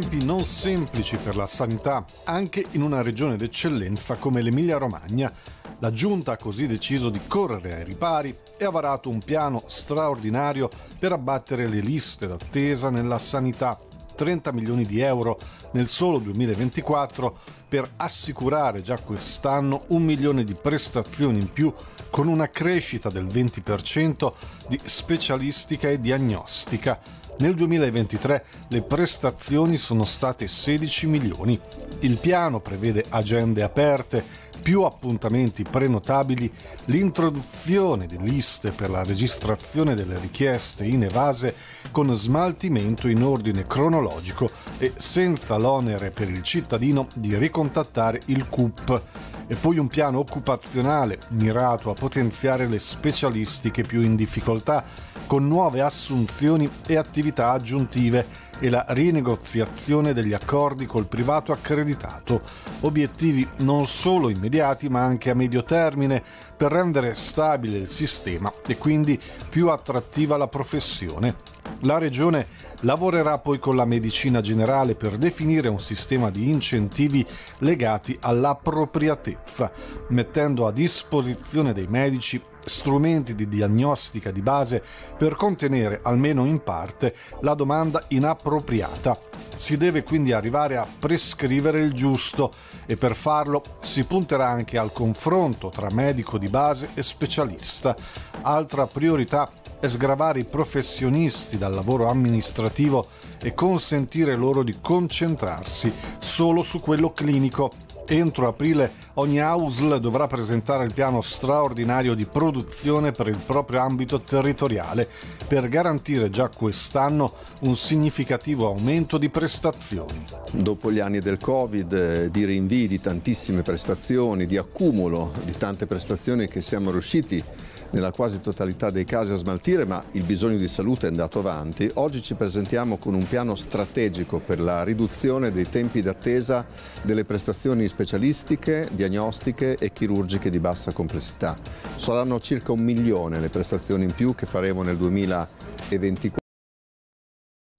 tempi non semplici per la sanità, anche in una regione d'eccellenza come l'Emilia-Romagna. La giunta ha così deciso di correre ai ripari e ha varato un piano straordinario per abbattere le liste d'attesa nella sanità. 30 milioni di euro nel solo 2024 per assicurare già quest'anno un milione di prestazioni in più con una crescita del 20% di specialistica e diagnostica. Nel 2023 le prestazioni sono state 16 milioni. Il piano prevede agende aperte, più appuntamenti prenotabili, l'introduzione di liste per la registrazione delle richieste in evase con smaltimento in ordine cronologico e senza l'onere per il cittadino di ricontattare il CUP e poi un piano occupazionale mirato a potenziare le specialistiche più in difficoltà con nuove assunzioni e attività aggiuntive e la rinegoziazione degli accordi col privato accreditato, obiettivi non solo immediati ma anche a medio termine per rendere stabile il sistema e quindi più attrattiva la professione la Regione lavorerà poi con la medicina generale per definire un sistema di incentivi legati all'appropriatezza, mettendo a disposizione dei medici strumenti di diagnostica di base per contenere, almeno in parte, la domanda inappropriata. Si deve quindi arrivare a prescrivere il giusto e per farlo si punterà anche al confronto tra medico di base e specialista. Altra priorità è è sgravare i professionisti dal lavoro amministrativo e consentire loro di concentrarsi solo su quello clinico. Entro aprile ogni AUSL dovrà presentare il piano straordinario di produzione per il proprio ambito territoriale per garantire già quest'anno un significativo aumento di prestazioni. Dopo gli anni del Covid, eh, di rinvii di tantissime prestazioni, di accumulo di tante prestazioni che siamo riusciti a nella quasi totalità dei casi a smaltire, ma il bisogno di salute è andato avanti, oggi ci presentiamo con un piano strategico per la riduzione dei tempi d'attesa delle prestazioni specialistiche, diagnostiche e chirurgiche di bassa complessità. Saranno circa un milione le prestazioni in più che faremo nel 2024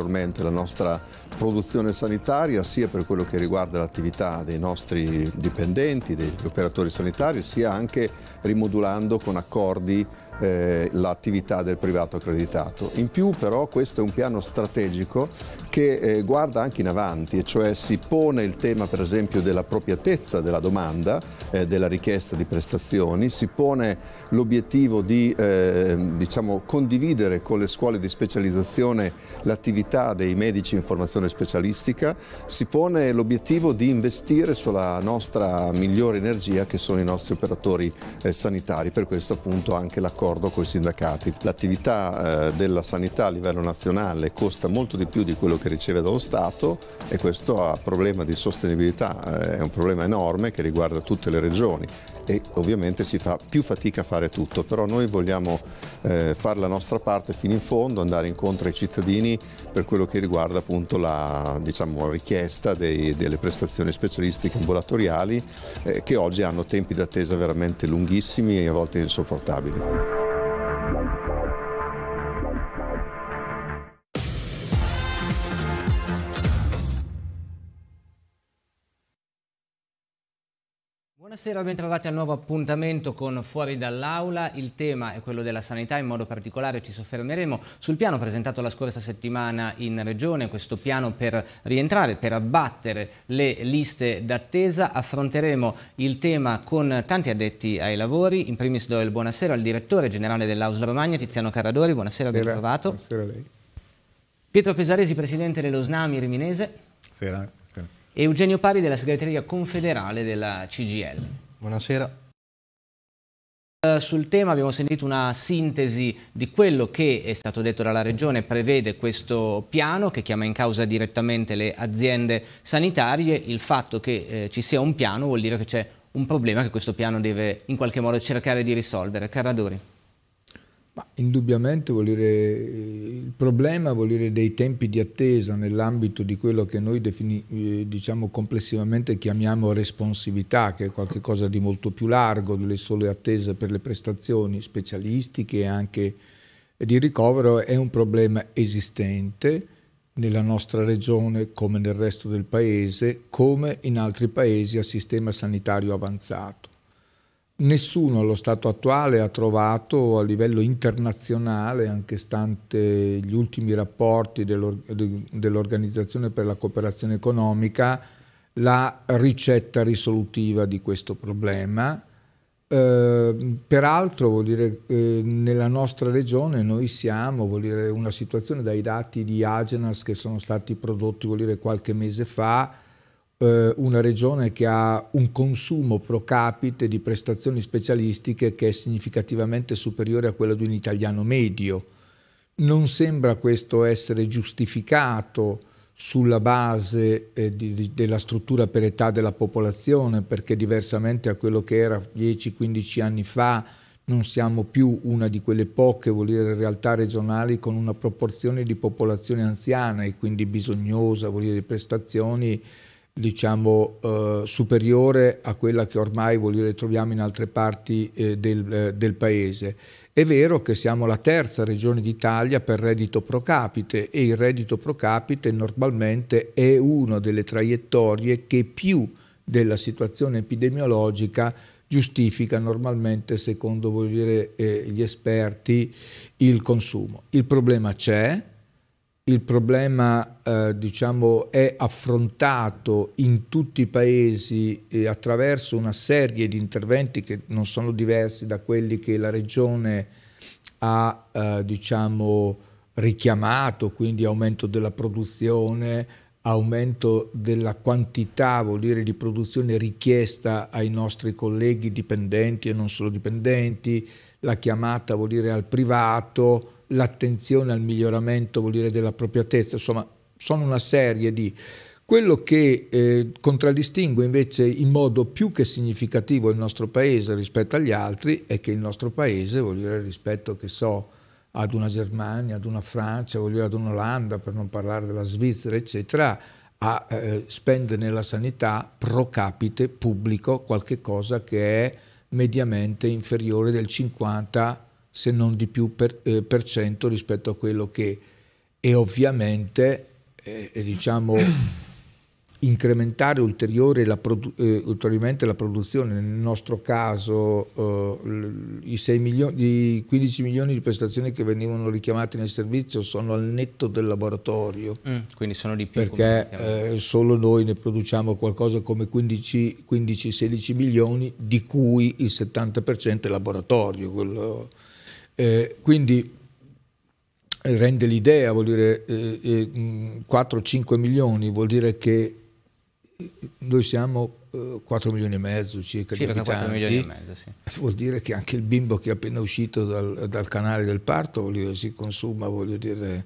maggiormente la nostra produzione sanitaria sia per quello che riguarda l'attività dei nostri dipendenti, degli operatori sanitari, sia anche rimodulando con accordi eh, l'attività del privato accreditato. In più però questo è un piano strategico che eh, guarda anche in avanti, e cioè si pone il tema per esempio dell'appropriatezza della domanda, eh, della richiesta di prestazioni, si pone l'obiettivo di eh, diciamo, condividere con le scuole di specializzazione l'attività dei medici in formazione specialistica, si pone l'obiettivo di investire sulla nostra migliore energia che sono i nostri operatori eh, sanitari, per questo appunto anche l'accordo d'accordo con i sindacati. L'attività eh, della sanità a livello nazionale costa molto di più di quello che riceve dallo Stato e questo ha problema di sostenibilità eh, è un problema enorme che riguarda tutte le regioni e ovviamente si fa più fatica a fare tutto, però noi vogliamo eh, fare la nostra parte fino in fondo, andare incontro ai cittadini per quello che riguarda appunto la diciamo, richiesta dei, delle prestazioni specialistiche ambulatoriali eh, che oggi hanno tempi d'attesa veramente lunghissimi e a volte insopportabili. Buonasera, bentrovati al nuovo appuntamento con Fuori dall'Aula. Il tema è quello della sanità, in modo particolare ci soffermeremo sul piano presentato la scorsa settimana in Regione, questo piano per rientrare, per abbattere le liste d'attesa. Affronteremo il tema con tanti addetti ai lavori. In primis do il buonasera al direttore generale dell'Ausla Romagna, Tiziano Caradori. Buonasera, Sera. bentrovato. Buonasera a lei. Pietro Pesaresi, presidente dello SNAMI Riminese. Buonasera. Eugenio Pari della segreteria confederale della CGL. Buonasera. Eh, sul tema abbiamo sentito una sintesi di quello che è stato detto dalla Regione, prevede questo piano che chiama in causa direttamente le aziende sanitarie, il fatto che eh, ci sia un piano vuol dire che c'è un problema che questo piano deve in qualche modo cercare di risolvere. Carradori. Ma indubbiamente dire, il problema dire, dei tempi di attesa nell'ambito di quello che noi defini, eh, diciamo complessivamente chiamiamo responsività, che è qualcosa di molto più largo delle sole attese per le prestazioni specialistiche e anche di ricovero, è un problema esistente nella nostra regione come nel resto del paese, come in altri paesi a sistema sanitario avanzato. Nessuno allo stato attuale ha trovato a livello internazionale, anche stante gli ultimi rapporti dell'Organizzazione per la cooperazione economica, la ricetta risolutiva di questo problema. Eh, peraltro, dire, eh, nella nostra regione noi siamo, vuol dire, una situazione dai dati di Agenas che sono stati prodotti dire, qualche mese fa, eh, una regione che ha un consumo pro capite di prestazioni specialistiche che è significativamente superiore a quello di un italiano medio. Non sembra questo essere giustificato sulla base eh, di, di, della struttura per età della popolazione, perché diversamente a quello che era 10-15 anni fa non siamo più una di quelle poche vuol dire, realtà regionali con una proporzione di popolazione anziana e quindi bisognosa, vuol dire, di prestazioni diciamo, eh, superiore a quella che ormai dire, troviamo in altre parti eh, del, eh, del, paese. È vero che siamo la terza regione d'Italia per reddito pro capite e il reddito pro capite normalmente è una delle traiettorie che più della situazione epidemiologica giustifica normalmente, secondo dire, eh, gli esperti, il consumo. Il problema c'è, il problema eh, diciamo, è affrontato in tutti i paesi eh, attraverso una serie di interventi che non sono diversi da quelli che la Regione ha eh, diciamo, richiamato, quindi aumento della produzione, aumento della quantità vuol dire, di produzione richiesta ai nostri colleghi dipendenti e non solo dipendenti, la chiamata vuol dire al privato, l'attenzione al miglioramento vuol dire dell'appropriatezza, insomma sono una serie di... Quello che eh, contraddistingue invece in modo più che significativo il nostro paese rispetto agli altri è che il nostro paese, vuol dire rispetto che so ad una Germania, ad una Francia, voglio dire ad un'Olanda, per non parlare della Svizzera, eccetera, a, eh, spende nella sanità pro capite pubblico qualche cosa che è mediamente inferiore del 50 se non di più per, eh, per cento rispetto a quello che è ovviamente eh, diciamo incrementare ulteriore la eh, ulteriormente la produzione, nel nostro caso eh, i, milioni, i, 15 milioni di prestazioni che venivano richiamate nel servizio sono al netto del laboratorio. Mm, quindi sono di più. Perché eh, solo noi ne produciamo qualcosa come 15-16 milioni, di cui il 70% è laboratorio, quello eh, quindi eh, rende l'idea, vuol dire eh, 4-5 eh, mm, milioni, vuol dire che eh, noi siamo 4 milioni e mezzo circa, circa di 4 milioni e mezzo, sì. vuol dire che anche il bimbo che è appena uscito dal, dal canale del parto dire, si consuma dire,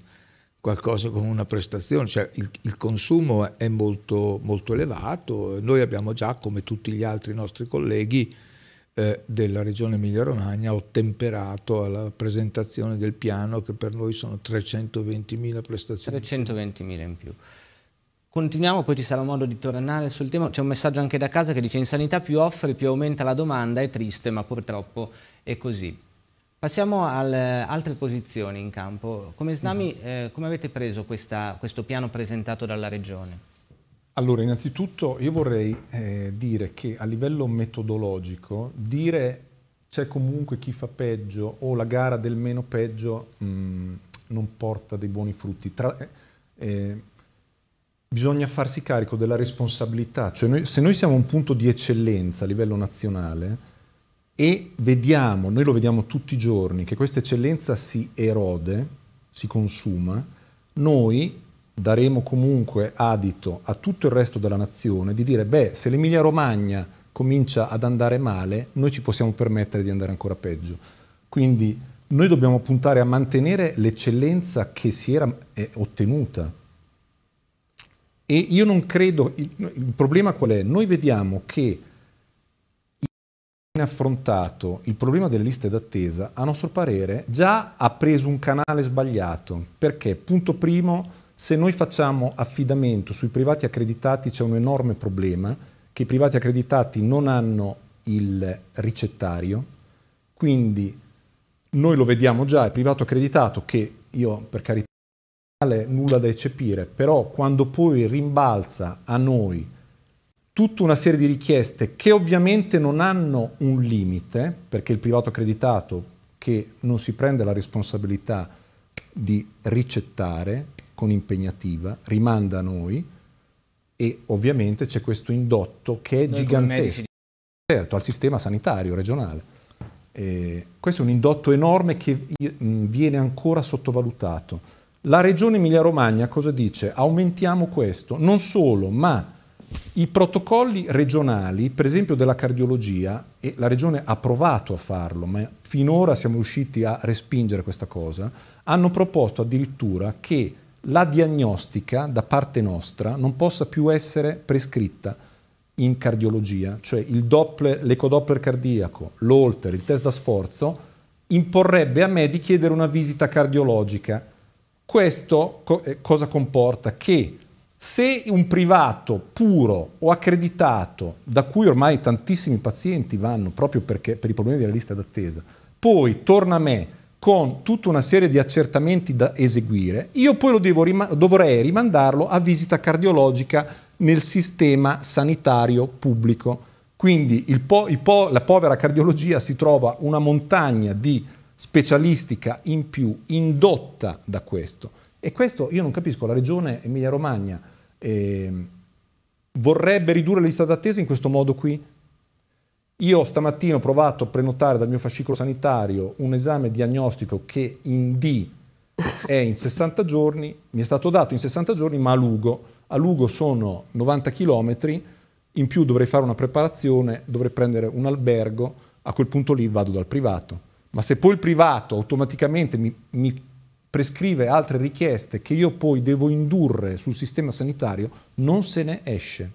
qualcosa come una prestazione, cioè il, il consumo è molto, molto, elevato, noi abbiamo già come tutti gli altri nostri colleghi eh, della regione Emilia-Romagna ottemperato alla presentazione del piano che per noi sono 320.000 prestazioni. 320.000 in più. Continuiamo, poi ci sarà modo di tornare sul tema. C'è un messaggio anche da casa che dice in sanità più offri, più aumenta la domanda, è triste, ma purtroppo è così. Passiamo alle altre posizioni in campo. Come Snami, mm-hmm. eh, come avete preso questa, questo piano presentato dalla Regione? Allora, innanzitutto io vorrei eh, dire che a livello metodologico dire c'è comunque chi fa peggio o la gara del meno peggio mh, mm, non porta dei buoni frutti. Tra, eh, eh, bisogna farsi carico della responsabilità, cioè noi, se noi siamo un punto di eccellenza a livello nazionale e vediamo, noi lo vediamo tutti i giorni, che questa eccellenza si erode, si consuma, noi daremo comunque adito a tutto il resto della nazione di dire, beh, se l'Emilia Romagna comincia ad andare male, noi ci possiamo permettere di andare ancora peggio. Quindi noi dobbiamo puntare a mantenere l'eccellenza che si era eh, ottenuta. E io non credo, il, il problema qual è? Noi vediamo che affrontato il problema delle liste d'attesa, a nostro parere, già ha preso un canale sbagliato, perché punto primo se noi facciamo affidamento sui privati accreditati c'è un enorme problema che i privati accreditati non hanno il ricettario, quindi noi lo vediamo già, il privato accreditato che io per carità non ho nulla da eccepire, però quando poi rimbalza a noi tutta una serie di richieste che ovviamente non hanno un limite, perché il privato accreditato che non si prende la responsabilità di ricettare con impegnativa, rimanda a noi e ovviamente c'è questo indotto che è noi gigantesco, certo, al sistema sanitario regionale. Eh, questo è un indotto enorme che viene ancora sottovalutato. La regione Emilia-Romagna cosa dice? Aumentiamo questo, non solo, ma i protocolli regionali, per esempio della cardiologia, e la regione ha provato a farlo, ma finora siamo riusciti a respingere questa cosa, hanno proposto addirittura che la diagnostica da parte nostra non possa più essere prescritta in cardiologia, cioè l'ecodoppler cardiaco, l'olter, il test da sforzo, imporrebbe a me di chiedere una visita cardiologica. Questo co eh, cosa comporta? Che se un privato puro o accreditato, da cui ormai tantissimi pazienti vanno proprio perché, per i problemi della lista d'attesa, poi torna a me con tutta una serie di accertamenti da eseguire, io poi lo devo, dovrei rimandarlo a visita cardiologica nel sistema sanitario pubblico. Quindi po po la povera cardiologia si trova una montagna di specialistica in più indotta da questo. E questo io non capisco, la regione Emilia-Romagna eh, vorrebbe ridurre le liste d'attesa in questo modo qui? Io stamattina ho provato a prenotare dal mio fascicolo sanitario un esame diagnostico che in D è in 60 giorni, mi è stato dato in 60 giorni, ma a Lugo. A Lugo sono 90 km, in più dovrei fare una preparazione, dovrei prendere un albergo, a quel punto lì vado dal privato. Ma se poi il privato automaticamente mi, mi prescrive altre richieste che io poi devo indurre sul sistema sanitario, non se ne esce.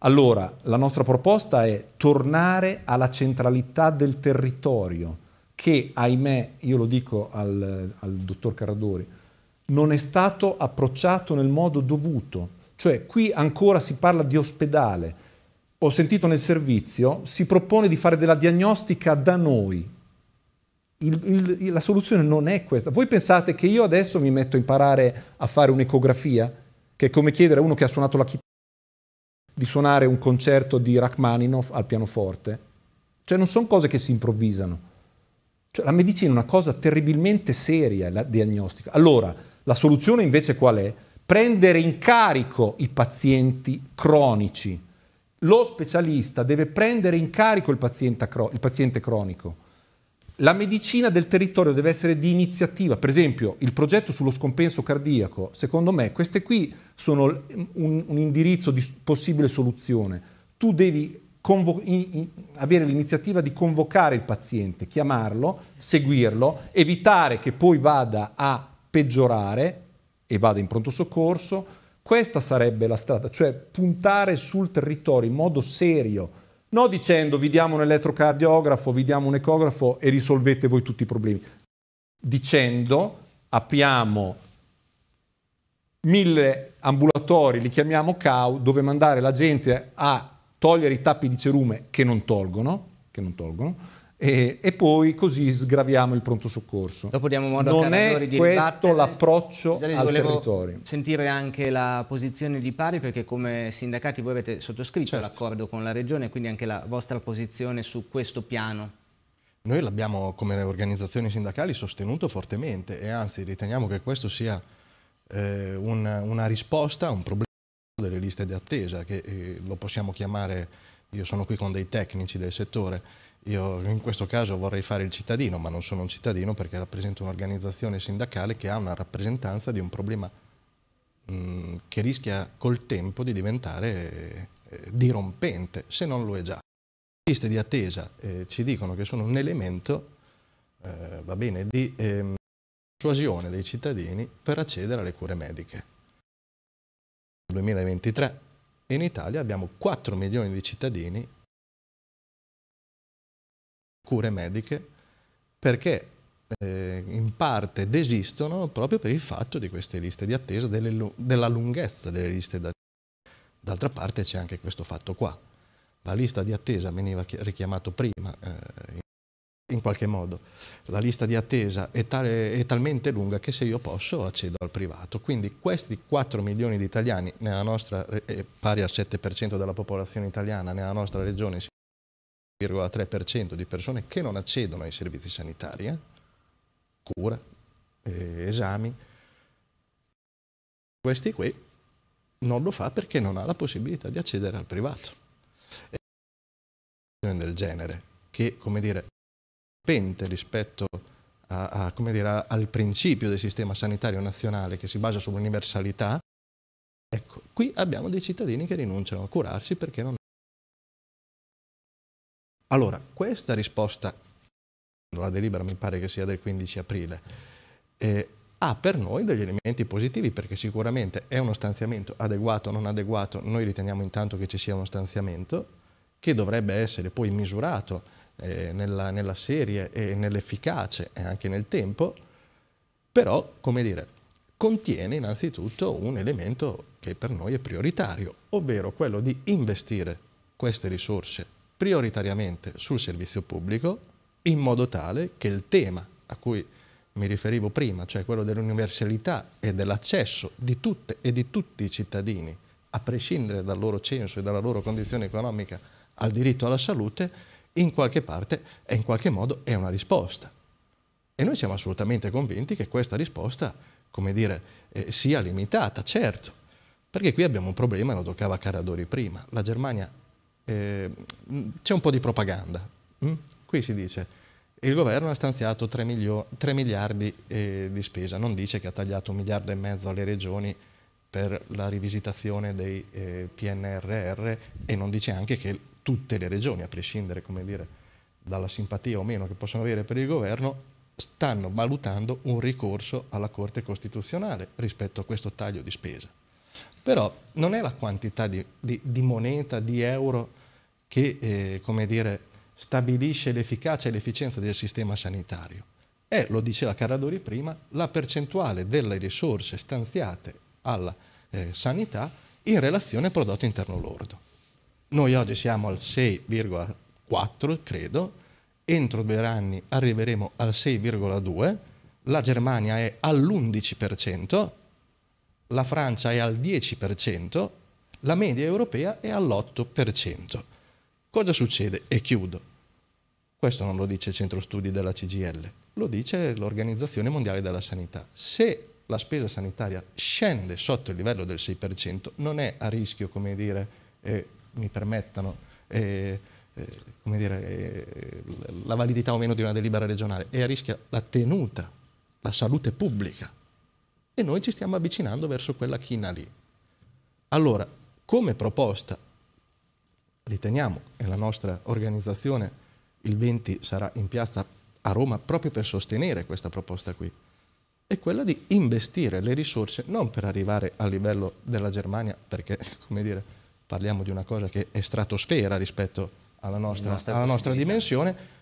Allora, la nostra proposta è tornare alla centralità del territorio, che ahimè, io lo dico al, al dottor Caradori, non è stato approcciato nel modo dovuto. Cioè, qui ancora si parla di ospedale. Ho sentito nel servizio, si propone di fare della diagnostica da noi. Il, il, la soluzione non è questa. Voi pensate che io adesso mi metto a imparare a fare un'ecografia, che è come chiedere a uno che ha suonato la chitarra, di suonare un concerto di Rachmaninoff al pianoforte. Cioè non sono cose che si improvvisano. Cioè, la medicina è una cosa terribilmente seria, la diagnostica. Allora, la soluzione invece qual è? Prendere in carico i pazienti cronici. Lo specialista deve prendere in carico il paziente, il paziente cronico la medicina del territorio deve essere di iniziativa, per esempio il progetto sullo scompenso cardiaco, secondo me queste qui sono un, un indirizzo di possibile soluzione. Tu devi avere l'iniziativa di convocare il paziente, chiamarlo, seguirlo, evitare che poi vada a peggiorare e vada in pronto soccorso. Questa sarebbe la strada, cioè puntare sul territorio in modo serio, non dicendo vi diamo un elettrocardiografo, vi diamo un ecografo e risolvete voi tutti i problemi. Dicendo apriamo mille ambulatori, li chiamiamo CAU, dove mandare la gente a togliere i tappi di cerume che non tolgono, che non tolgono e, e, poi così sgraviamo il pronto soccorso. Dopo diamo modo non a Carandori di questo l'approccio al territorio. sentire anche la posizione di Pari perché come sindacati voi avete sottoscritto certo. l'accordo con la Regione quindi anche la vostra posizione su questo piano. Noi l'abbiamo come organizzazioni sindacali sostenuto fortemente e anzi riteniamo che questo sia eh, una, una, risposta a un problema delle liste di attesa che eh, lo possiamo chiamare, io sono qui con dei tecnici del settore, io in questo caso vorrei fare il cittadino, ma non sono un cittadino perché rappresento un'organizzazione sindacale che ha una rappresentanza di un problema mh, mm, che rischia col tempo di diventare eh, dirompente, se non lo è già. Le liste di attesa eh, ci dicono che sono un elemento eh, va bene, di ehm, persuasione dei cittadini per accedere alle cure mediche. Nel 2023 in Italia abbiamo 4 milioni di cittadini cure mediche perché eh, in parte desistono proprio per il fatto di queste liste di attesa, delle, della lunghezza delle liste d'attesa. D'altra parte c'è anche questo fatto qua. La lista di attesa veniva richiamato prima, eh, in qualche modo. La lista di attesa è, tale, è, talmente lunga che se io posso accedo al privato. Quindi questi 4 milioni di italiani, nella nostra, eh, pari al 7% della popolazione italiana, nella nostra regione 1,3% di persone che non accedono ai servizi sanitari, eh? cura, eh, esami. Questi qui non lo fa perché non ha la possibilità di accedere al privato. È una situazione del genere che, come dire, pente rispetto a, a, come dire, al principio del sistema sanitario nazionale che si basa sull'universalità, ecco, qui abbiamo dei cittadini che rinunciano a curarsi perché non allora, questa risposta, la delibera mi pare che sia del 15 aprile, eh, ha per noi degli elementi positivi perché sicuramente è uno stanziamento adeguato o non adeguato, noi riteniamo intanto che ci sia uno stanziamento che dovrebbe essere poi misurato eh, nella, nella, serie e nell'efficacia e anche nel tempo, però, come dire, contiene innanzitutto un elemento che per noi è prioritario, ovvero quello di investire queste risorse prioritariamente sul servizio pubblico in modo tale che il tema a cui mi riferivo prima, cioè quello dell'universalità e dell'accesso di tutte e di tutti i cittadini, a prescindere dal loro censo e dalla loro condizione economica, al diritto alla salute, in qualche parte e in qualche modo è una risposta. E noi siamo assolutamente convinti che questa risposta, come dire, eh, sia limitata, certo, perché qui abbiamo un problema, lo toccava Caradori prima, la Germania eh, mm, c'è un po' di propaganda. Mm? Qui si dice il governo ha stanziato 3, milio- 3 miliardi eh, di spesa, non dice che ha tagliato un miliardo e mezzo alle regioni per la rivisitazione dei eh, PNRR e non dice anche che tutte le regioni, a prescindere dire, dalla simpatia o meno che possono avere per il governo, stanno valutando un ricorso alla Corte Costituzionale rispetto a questo taglio di spesa. Però non è la quantità di, di, di moneta, di euro che eh, come dire, stabilisce l'efficacia e l'efficienza del sistema sanitario è, lo diceva Caradori prima, la percentuale delle risorse stanziate alla eh, sanità in relazione al prodotto interno lordo. Noi oggi siamo al 6,4, credo, entro due anni arriveremo al 6,2, la Germania è all'11%, la Francia è al 10%, la media europea è all'8%. Cosa succede? E chiudo. Questo non lo dice il centro studi della CGL, lo dice l'Organizzazione Mondiale della Sanità. Se la spesa sanitaria scende sotto il livello del 6%, non è a rischio, come dire, eh, mi permettano, eh, eh, come dire, la validità o meno di una delibera regionale, è a rischio la tenuta, la salute pubblica. E noi ci stiamo avvicinando verso quella china lì. Allora, come proposta riteniamo, e la nostra organizzazione il 20 sarà in piazza a Roma proprio per sostenere questa proposta qui, è quella di investire le risorse non per arrivare al livello della Germania, perché come dire, parliamo di una cosa che è stratosfera rispetto alla nostra, nostra, alla nostra dimensione,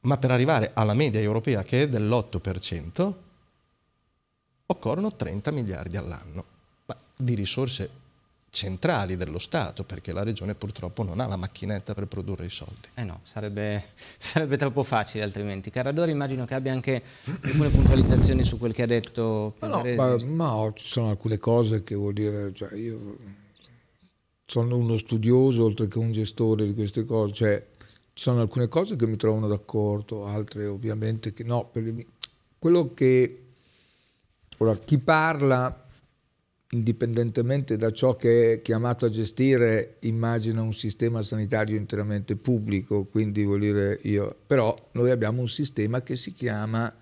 ma per arrivare alla media europea che è dell'8% occorrono 30 miliardi all'anno ma di risorse centrali dello Stato, perché la Regione purtroppo non ha la macchinetta per produrre i soldi. Eh no, sarebbe, sarebbe troppo facile altrimenti. Carradori immagino che abbia anche alcune puntualizzazioni su quel che ha detto. no, ma, ma, ci sono alcune cose che vuol dire, cioè io sono uno studioso oltre che un gestore di queste cose, cioè ci sono alcune cose che mi trovano d'accordo, altre ovviamente che no. Per, quello che, ora, chi parla indipendentemente da ciò che è chiamato a gestire, immagina un sistema sanitario interamente pubblico, quindi vuol dire io, però noi abbiamo un sistema che si chiama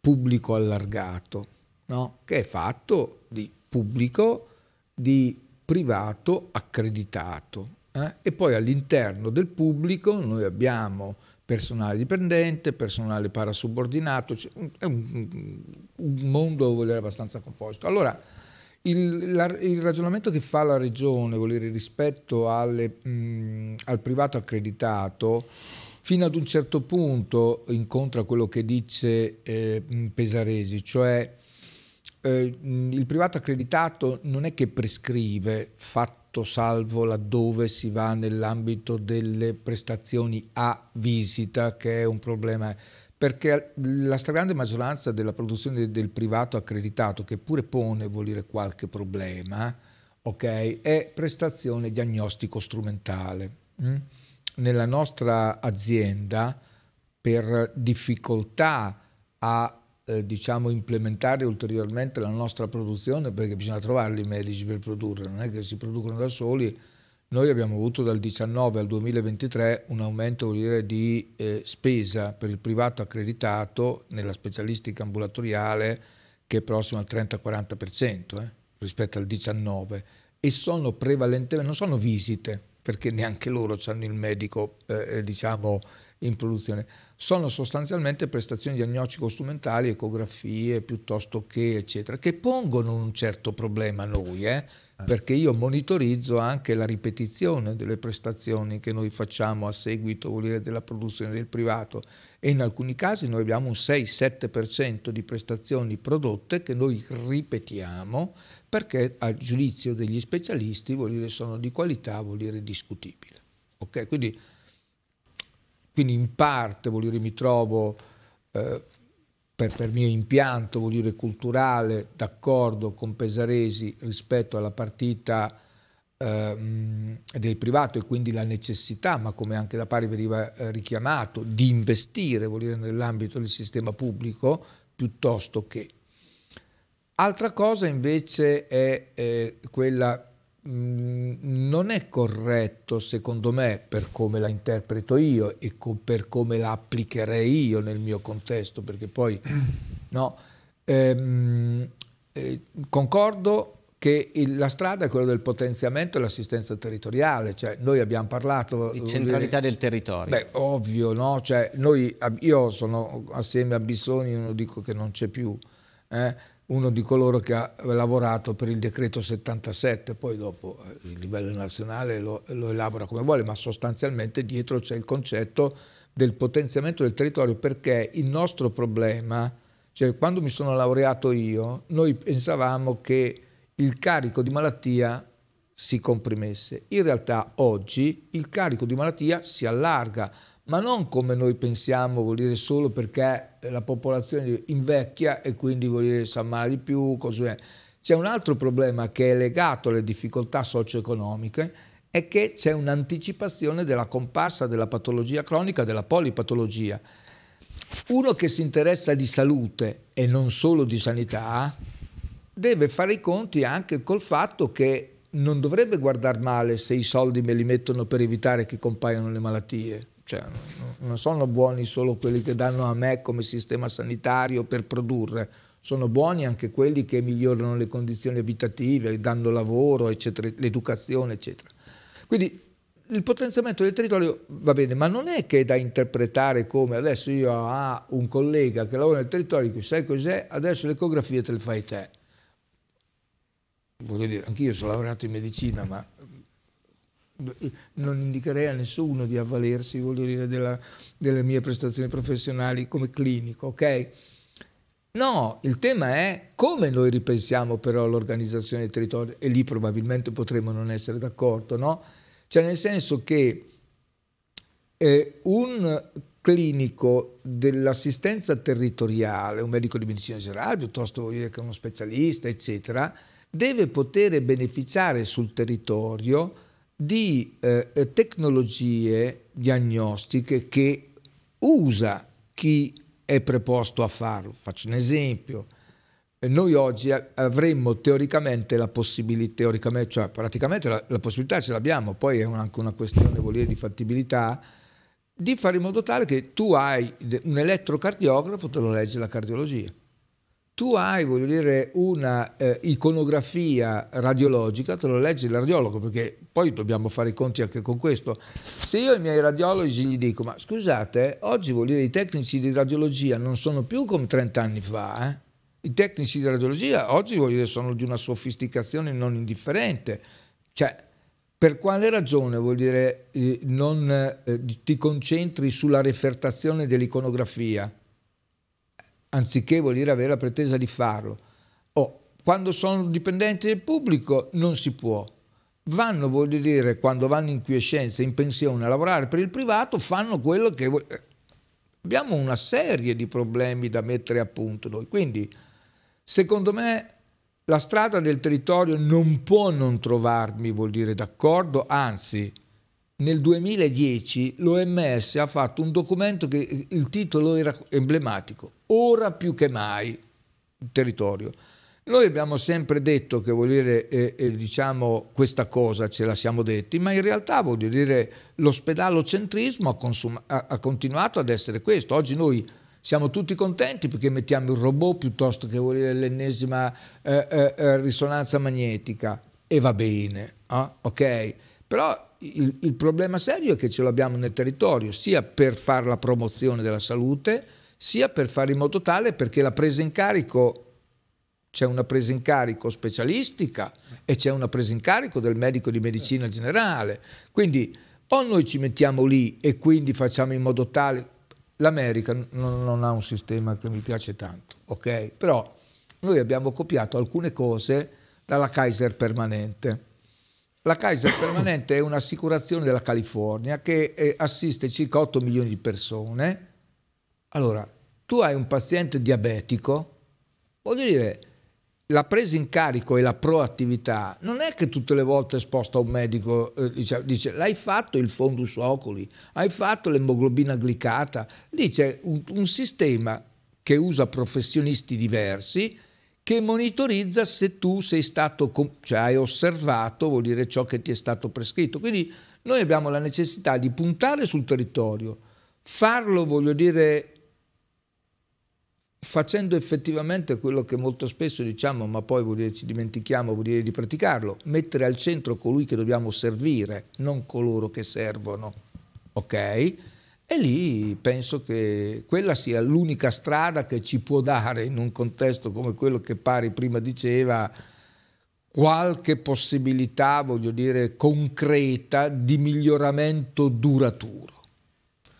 pubblico allargato, no? che è fatto di pubblico, di privato accreditato eh? e poi all'interno del pubblico noi abbiamo personale dipendente, personale parasubordinato, cioè è un, un mondo voglio dire, abbastanza composto. Allora, il, la, il, ragionamento che fa la regione volere, rispetto alle, mh, al privato accreditato fino ad un certo punto incontra quello che dice eh, Pesaresi, cioè eh, il privato accreditato non è che prescrive, fatto salvo laddove si va nell'ambito delle prestazioni a visita, che è un problema perché la stragrande maggioranza della produzione del privato accreditato, che pure pone vuol dire qualche problema, okay, è prestazione diagnostico-strumentale. Mm? Nella nostra azienda, per difficoltà a eh, diciamo, implementare ulteriormente la nostra produzione, perché bisogna trovare i medici per produrre, non è che si producono da soli, noi abbiamo avuto dal 19 al 2023 un aumento dire, di eh, spesa per il privato accreditato nella specialistica ambulatoriale che è prossimo al 30-40% eh, rispetto al 19 e sono prevalentemente, non sono visite perché neanche loro hanno il medico eh, eh, diciamo in produzione, sono sostanzialmente prestazioni diagnostico-strumentali, ecografie piuttosto che eccetera, che pongono un certo problema a noi, eh? Eh. perché io monitorizzo anche la ripetizione delle prestazioni che noi facciamo a seguito dire, della produzione del privato e in alcuni casi noi abbiamo un 6-7% di prestazioni prodotte che noi ripetiamo perché a giudizio degli specialisti dire, sono di qualità, vuol dire discutibile. Okay? Quindi, quindi, in parte dire, mi trovo... Eh, per, per mio impianto vuol dire culturale, d'accordo con Pesaresi rispetto alla partita eh, del privato e quindi la necessità, ma come anche da pari veniva eh, richiamato, di investire nell'ambito del sistema pubblico piuttosto che. Altra cosa invece è eh, quella Mm, non è corretto, secondo me, per come la interpreto io e co per come la applicherei io nel mio contesto, perché poi no, ehm, eh, concordo che il, la strada è quella del potenziamento e l'assistenza territoriale, cioè noi abbiamo parlato... Di centralità dire, del territorio. Beh, ovvio, no? Cioè, noi, io sono assieme a Bisogni, non dico che non c'è più, eh? uno di coloro che ha lavorato per il decreto 77, poi dopo eh, il livello nazionale lo, lo elabora come vuole, ma sostanzialmente dietro c'è il concetto del potenziamento del territorio perché il nostro problema, cioè quando mi sono laureato io, noi pensavamo che il carico di malattia si comprimesse. In realtà oggi il carico di malattia si allarga ma non come noi pensiamo, vuol dire solo perché la popolazione invecchia e quindi vuol dire si ammala di più, cos'è. C'è un altro problema che è legato alle difficoltà socio-economiche, è che c'è un'anticipazione della comparsa della patologia cronica, della polipatologia. Uno che si interessa di salute e non solo di sanità deve fare i conti anche col fatto che non dovrebbe guardare male se i soldi me li mettono per evitare che compaiano le malattie cioè, non sono buoni solo quelli che danno a me come sistema sanitario per produrre, sono buoni anche quelli che migliorano le condizioni abitative, danno lavoro, l'educazione, eccetera. Quindi il potenziamento del territorio va bene, ma non è che è da interpretare come adesso io ho ah, un collega che lavora nel territorio, che sai cos'è, adesso l'ecografia te le fai te. Voglio dire, anch'io sono laureato in medicina, ma non indicherei a nessuno di avvalersi, voglio dire, della, delle mie prestazioni professionali come clinico, ok? No, il tema è come noi ripensiamo però l'organizzazione del territorio e lì probabilmente potremmo non essere d'accordo, no? Cioè nel senso che eh, un clinico dell'assistenza territoriale, un medico di medicina generale, piuttosto che uno specialista, eccetera, deve poter beneficiare sul territorio di eh, eh, tecnologie diagnostiche che usa chi è preposto a farlo. Faccio un esempio. Eh, noi oggi avremmo teoricamente la possibilità, teoricamente, cioè praticamente la, la possibilità ce l'abbiamo, poi è anche una questione dire, di fattibilità, di fare in modo tale che tu hai un elettrocardiografo, te lo legge la cardiologia tu hai, voglio dire, una eh, iconografia radiologica, te lo leggi il radiologo, perché poi dobbiamo fare i conti anche con questo. Se io ai miei radiologi gli dico, ma scusate, oggi voglio dire, i tecnici di radiologia non sono più come 30 anni fa, eh? i tecnici di radiologia oggi voglio dire, sono di una sofisticazione non indifferente. Cioè, per quale ragione vuol dire eh, non eh, ti concentri sulla refertazione dell'iconografia? anziché vuol dire avere la pretesa di farlo. Oh, quando sono dipendenti del pubblico non si può. Vanno, vuol dire, quando vanno in quiescenza, in pensione, a lavorare per il privato, fanno quello che... Eh, abbiamo una serie di problemi da mettere a punto noi. Quindi, secondo me, la strada del territorio non può non trovarmi, vuol dire, d'accordo, anzi nel 2010 l'OMS ha fatto un documento che il titolo era emblematico, ora più che mai territorio. Noi abbiamo sempre detto che vuol dire, eh, eh, diciamo, questa cosa ce la siamo detti, ma in realtà voglio dire l'ospedalocentrismo ha, ha continuato ad essere questo. Oggi noi siamo tutti contenti perché mettiamo il robot piuttosto che l'ennesima eh, eh, eh, risonanza magnetica e va bene, ah, ok? Però il, il problema serio è che ce l'abbiamo nel territorio, sia per fare la promozione della salute, sia per fare in modo tale perché la presa in carico c'è una presa in carico specialistica e c'è una presa in carico del medico di medicina generale. Quindi o noi ci mettiamo lì e quindi facciamo in modo tale... L'America non, non, ha un sistema che mi piace tanto, ok? Però noi abbiamo copiato alcune cose dalla Kaiser permanente. La Kaiser Permanente è un'assicurazione della California che eh, assiste circa 8 milioni di persone. Allora, tu hai un paziente diabetico, voglio dire, la presa in carico e la proattività non è che tutte le volte è esposta a un medico eh, dice, dice l'hai fatto il fondus oculi, hai fatto l'emoglobina glicata, dice un, un sistema che usa professionisti diversi che monitorizza se tu sei stato, cioè hai osservato, vuol dire ciò che ti è stato prescritto. Quindi noi abbiamo la necessità di puntare sul territorio, farlo, voglio dire, facendo effettivamente quello che molto spesso diciamo, ma poi vuol dire ci dimentichiamo, vuol dire di praticarlo, mettere al centro colui che dobbiamo servire, non coloro che servono. Ok? E lì penso che quella sia l'unica strada che ci può dare in un contesto come quello che Pari prima diceva, qualche possibilità, voglio dire, concreta di miglioramento duraturo.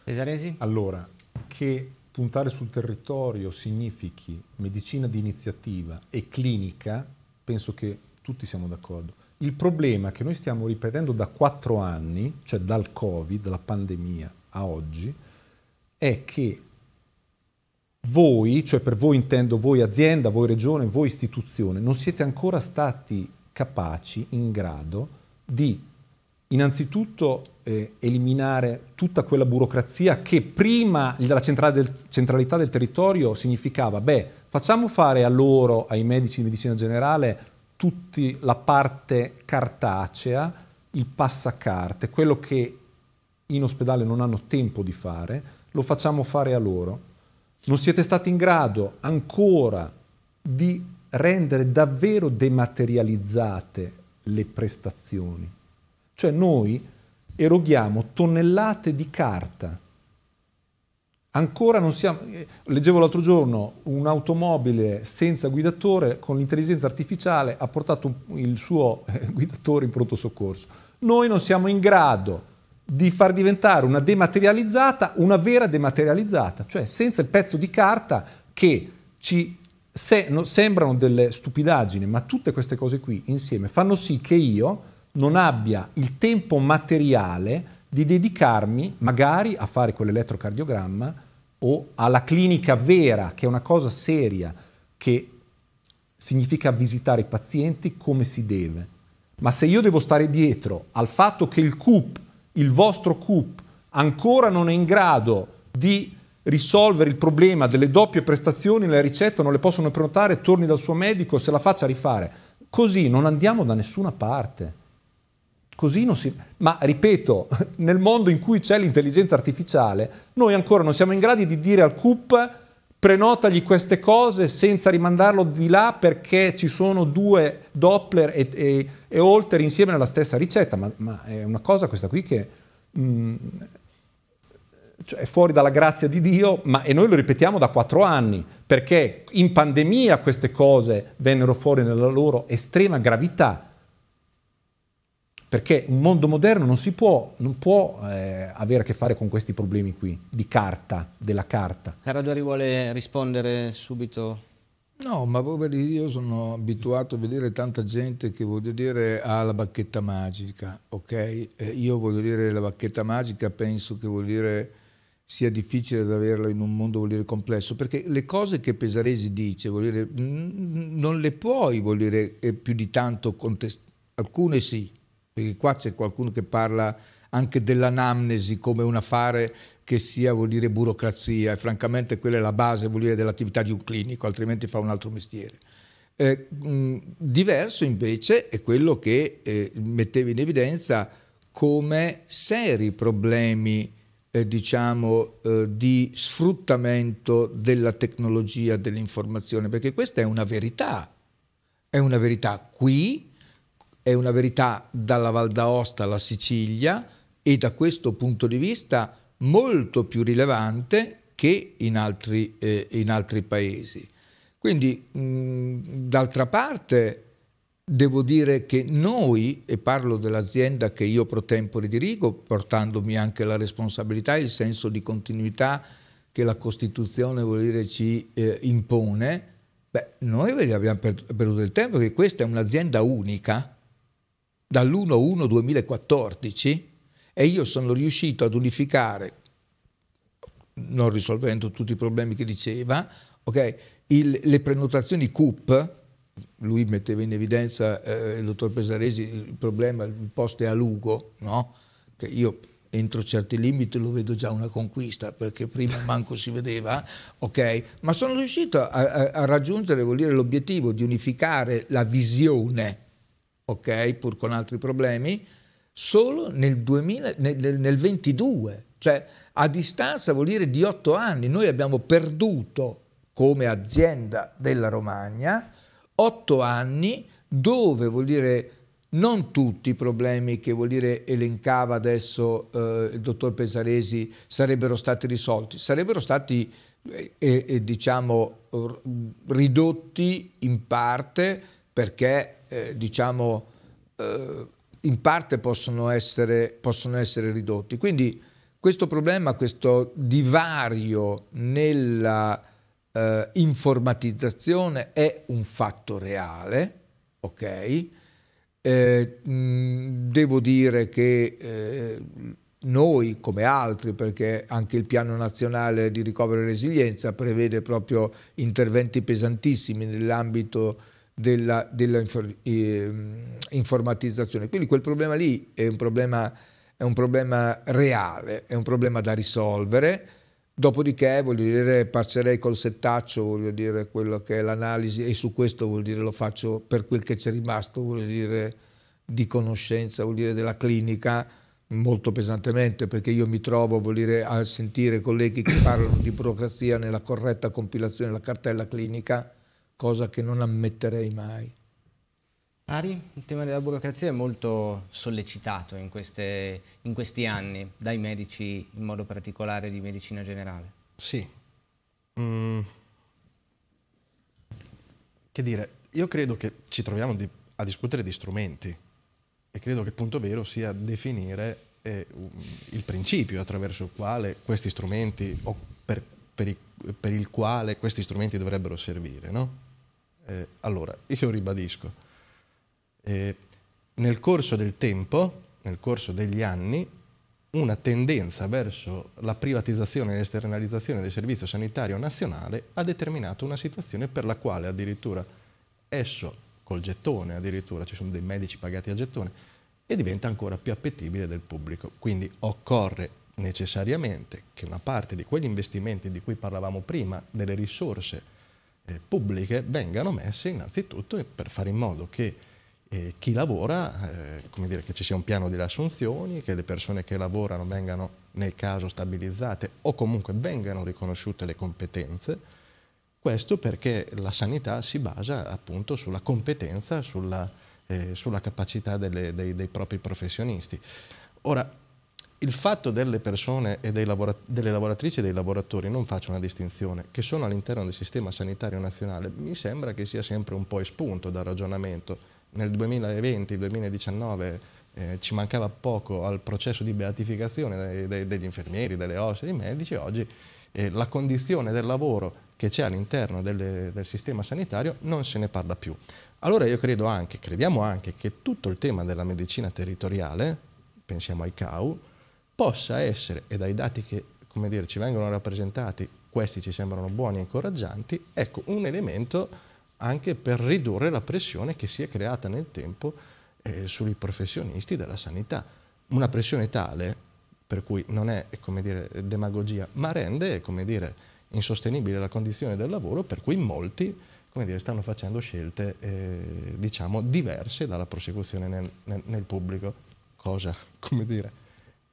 Pesaresi? Allora, che puntare sul territorio significhi medicina di iniziativa e clinica, penso che tutti siamo d'accordo. Il problema che noi stiamo ripetendo da quattro anni, cioè dal Covid, dalla pandemia, a oggi è che voi, cioè per voi intendo voi azienda, voi regione, voi istituzione, non siete ancora stati capaci, in grado di innanzitutto eh, eliminare tutta quella burocrazia che prima la del, centralità del territorio significava, beh, facciamo fare a loro, ai medici di medicina generale, tutta la parte cartacea, il passacarte, quello che in ospedale non hanno tempo di fare, lo facciamo fare a loro. Non siete stati in grado ancora di rendere davvero dematerializzate le prestazioni. Cioè noi eroghiamo tonnellate di carta. Ancora non siamo... Eh, leggevo l'altro giorno un'automobile senza guidatore con l'intelligenza artificiale ha portato il suo eh, guidatore in pronto soccorso. Noi non siamo in grado di far diventare una dematerializzata una vera dematerializzata, cioè senza il pezzo di carta che ci se, no, sembrano delle stupidaggini, ma tutte queste cose qui insieme fanno sì che io non abbia il tempo materiale di dedicarmi magari a fare quell'elettrocardiogramma o alla clinica vera, che è una cosa seria, che significa visitare i pazienti come si deve. Ma se io devo stare dietro al fatto che il CUP il vostro CUP ancora non è in grado di risolvere il problema delle doppie prestazioni, le ricette non le possono prenotare, torni dal suo medico, se la faccia rifare. Così non andiamo da nessuna parte. Così non si... Ma ripeto, nel mondo in cui c'è l'intelligenza artificiale, noi ancora non siamo in grado di dire al CUP prenotagli queste cose senza rimandarlo di là perché ci sono due Doppler e, e e oltre insieme nella stessa ricetta, ma, ma è una cosa questa qui che mh, mm, cioè è fuori dalla grazia di Dio, ma, e noi lo ripetiamo da quattro anni, perché in pandemia queste cose vennero fuori nella loro estrema gravità, perché un mondo moderno non si può, non può eh, avere a che fare con questi problemi qui, di carta, della carta. Caradori vuole rispondere subito No, ma io sono abituato a vedere tanta gente che voglio dire ha la bacchetta magica, ok? Eh, io voglio dire la bacchetta magica penso che vuol dire sia difficile da averla in un mondo dire, complesso, perché le cose che Pesaresi dice, dire, non le puoi dire, più di tanto contestare, alcune sì, perché qua c'è qualcuno che parla anche dell'anamnesi come un affare che sia vuol dire burocrazia e francamente quella è la base vuol dire dell'attività di un clinico, altrimenti fa un altro mestiere. Eh, mh, diverso invece è quello che eh, metteva in evidenza come seri problemi eh, diciamo, eh, di sfruttamento della tecnologia dell'informazione, perché questa è una verità, è una verità qui, è una verità dalla Val d'Aosta alla Sicilia, e da questo punto di vista molto più rilevante che in altri, eh, in altri paesi. Quindi, mh, d'altra parte, devo dire che noi, e parlo dell'azienda che io pro tempore dirigo, portandomi anche la responsabilità e il senso di continuità che la Costituzione vuol dire ci eh, impone, beh, noi abbiamo perduto il tempo che questa è un'azienda unica dall'1-1-2014 e io sono riuscito ad unificare, non risolvendo tutti i problemi che diceva, okay, il, le prenotazioni CUP, lui metteva in evidenza, eh, il dottor Pesaresi, il problema, il posto è a Lugo, no? che io entro certi limiti lo vedo già una conquista, perché prima manco si vedeva, okay? ma sono riuscito a, a, a raggiungere l'obiettivo di unificare la visione, okay? pur con altri problemi, solo nel, 2000, nel, nel 22, cioè a distanza vuol dire di otto anni. Noi abbiamo perduto come azienda della Romagna otto anni dove vuol dire non tutti i problemi che vuol dire elencava adesso eh, il dottor Pesaresi sarebbero stati risolti, sarebbero stati eh, eh, diciamo ridotti in parte perché eh, diciamo eh, in parte possono essere, possono essere ridotti. Quindi questo problema, questo divario nella eh, informatizzazione è un fatto reale, ok? Eh, mh, devo dire che eh, noi, come altri, perché anche il Piano Nazionale di Ricovero e Resilienza prevede proprio interventi pesantissimi nell'ambito della, della infor, eh, informatizzazione. Quindi quel problema lì è un problema, è un problema reale, è un problema da risolvere. Dopodiché, voglio dire, passerei col settaccio, voglio dire, quello che è l'analisi, e su questo vuol dire lo faccio per quel che c'è rimasto, voglio dire, di conoscenza, vuol dire della clinica, molto pesantemente, perché io mi trovo, vuol dire, a sentire colleghi che parlano di burocrazia nella corretta compilazione della cartella clinica cosa che non ammetterei mai. Ari, il tema della burocrazia è molto sollecitato in, queste, in questi anni dai medici, in modo particolare di medicina generale. Sì. Mm. Che dire, io credo che ci troviamo di, a discutere di strumenti e credo che il punto vero sia definire eh, il principio attraverso il quale questi strumenti o per, per, i, per il quale questi strumenti dovrebbero servire, no? Eh, allora, io ribadisco, eh, nel corso del tempo, nel corso degli anni, una tendenza verso la privatizzazione e l'esternalizzazione del servizio sanitario nazionale ha determinato una situazione per la quale addirittura esso, col gettone addirittura, ci sono dei medici pagati a gettone, e diventa ancora più appetibile del pubblico. Quindi occorre necessariamente che una parte di quegli investimenti di cui parlavamo prima, delle risorse eh, pubbliche vengano messe innanzitutto per fare in modo che eh, chi lavora, eh, come dire, che ci sia un piano delle assunzioni, che le persone che lavorano vengano nel caso stabilizzate o comunque vengano riconosciute le competenze. Questo perché la sanità si basa appunto sulla competenza, sulla, eh, sulla capacità delle, dei, dei propri professionisti. Ora, il fatto delle persone e lavorat delle lavoratrici e dei lavoratori non faccio una distinzione, che sono all'interno del sistema sanitario nazionale, mi sembra che sia sempre un po' espunto dal ragionamento. Nel 2020-2019 eh, ci mancava poco al processo di beatificazione dei, dei, degli infermieri, delle OSCE, dei medici, oggi eh, la condizione del lavoro che c'è all'interno del sistema sanitario non se ne parla più. Allora io credo anche, crediamo anche che tutto il tema della medicina territoriale, pensiamo ai CAU, possa essere, e dai dati che come dire, ci vengono rappresentati, questi ci sembrano buoni e incoraggianti, ecco un elemento anche per ridurre la pressione che si è creata nel tempo eh, sui professionisti della sanità. Una pressione tale, per cui non è dire, demagogia, ma rende dire, insostenibile la condizione del lavoro, per cui molti dire, stanno facendo scelte eh, diciamo, diverse dalla prosecuzione nel, nel, nel pubblico. Cosa? Come dire?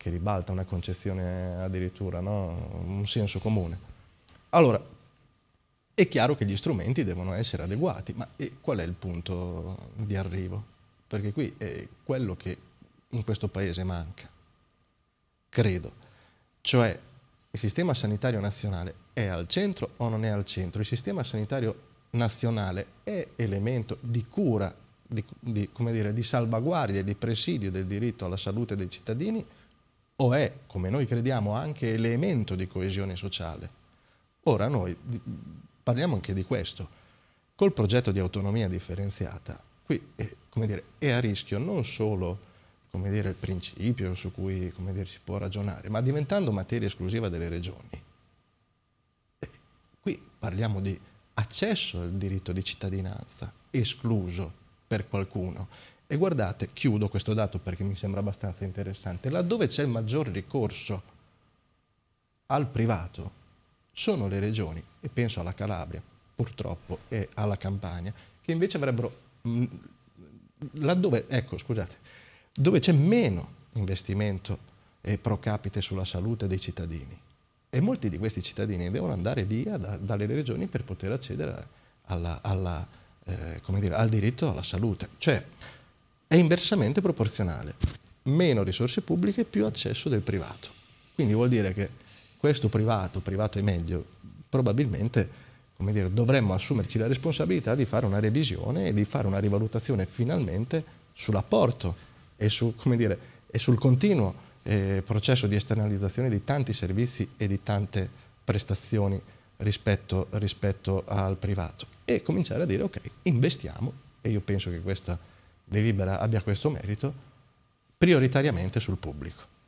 che ribalta una concezione addirittura, no? un senso comune. Allora, è chiaro che gli strumenti devono essere adeguati, ma eh, qual è il punto di arrivo? Perché qui è eh, quello che in questo paese manca, credo. Cioè, il sistema sanitario nazionale è al centro o non è al centro? Il sistema sanitario nazionale è elemento di cura, di, di, dire, di salvaguardia, di presidio del diritto alla salute dei cittadini o è, come noi crediamo, anche elemento di coesione sociale. Ora noi parliamo anche di questo. Col progetto di autonomia differenziata, qui è, dire, è a rischio non solo dire, il principio su cui dire, si può ragionare, ma diventando materia esclusiva delle regioni. Eh, qui parliamo di accesso al diritto di cittadinanza, escluso per qualcuno. E guardate, chiudo questo dato perché mi sembra abbastanza interessante, laddove c'è il maggior ricorso al privato sono le regioni, e penso alla Calabria purtroppo e alla Campania, che invece avrebbero, mh, mm, laddove, ecco scusate, dove c'è meno investimento eh, pro capite sulla salute dei cittadini. E molti di questi cittadini devono andare via da, dalle regioni per poter accedere alla, alla, eh, dire, al diritto alla salute. Cioè, è inversamente proporzionale. Meno risorse pubbliche, più accesso del privato. Quindi vuol dire che questo privato, privato è meglio, probabilmente come dire, dovremmo assumerci la responsabilità di fare una revisione e di fare una rivalutazione finalmente sull'apporto e, su, dire, e, sul continuo eh, processo di esternalizzazione di tanti servizi e di tante prestazioni rispetto, rispetto al privato e cominciare a dire ok, investiamo e io penso che questa delibera abbia questo merito, prioritariamente sul pubblico.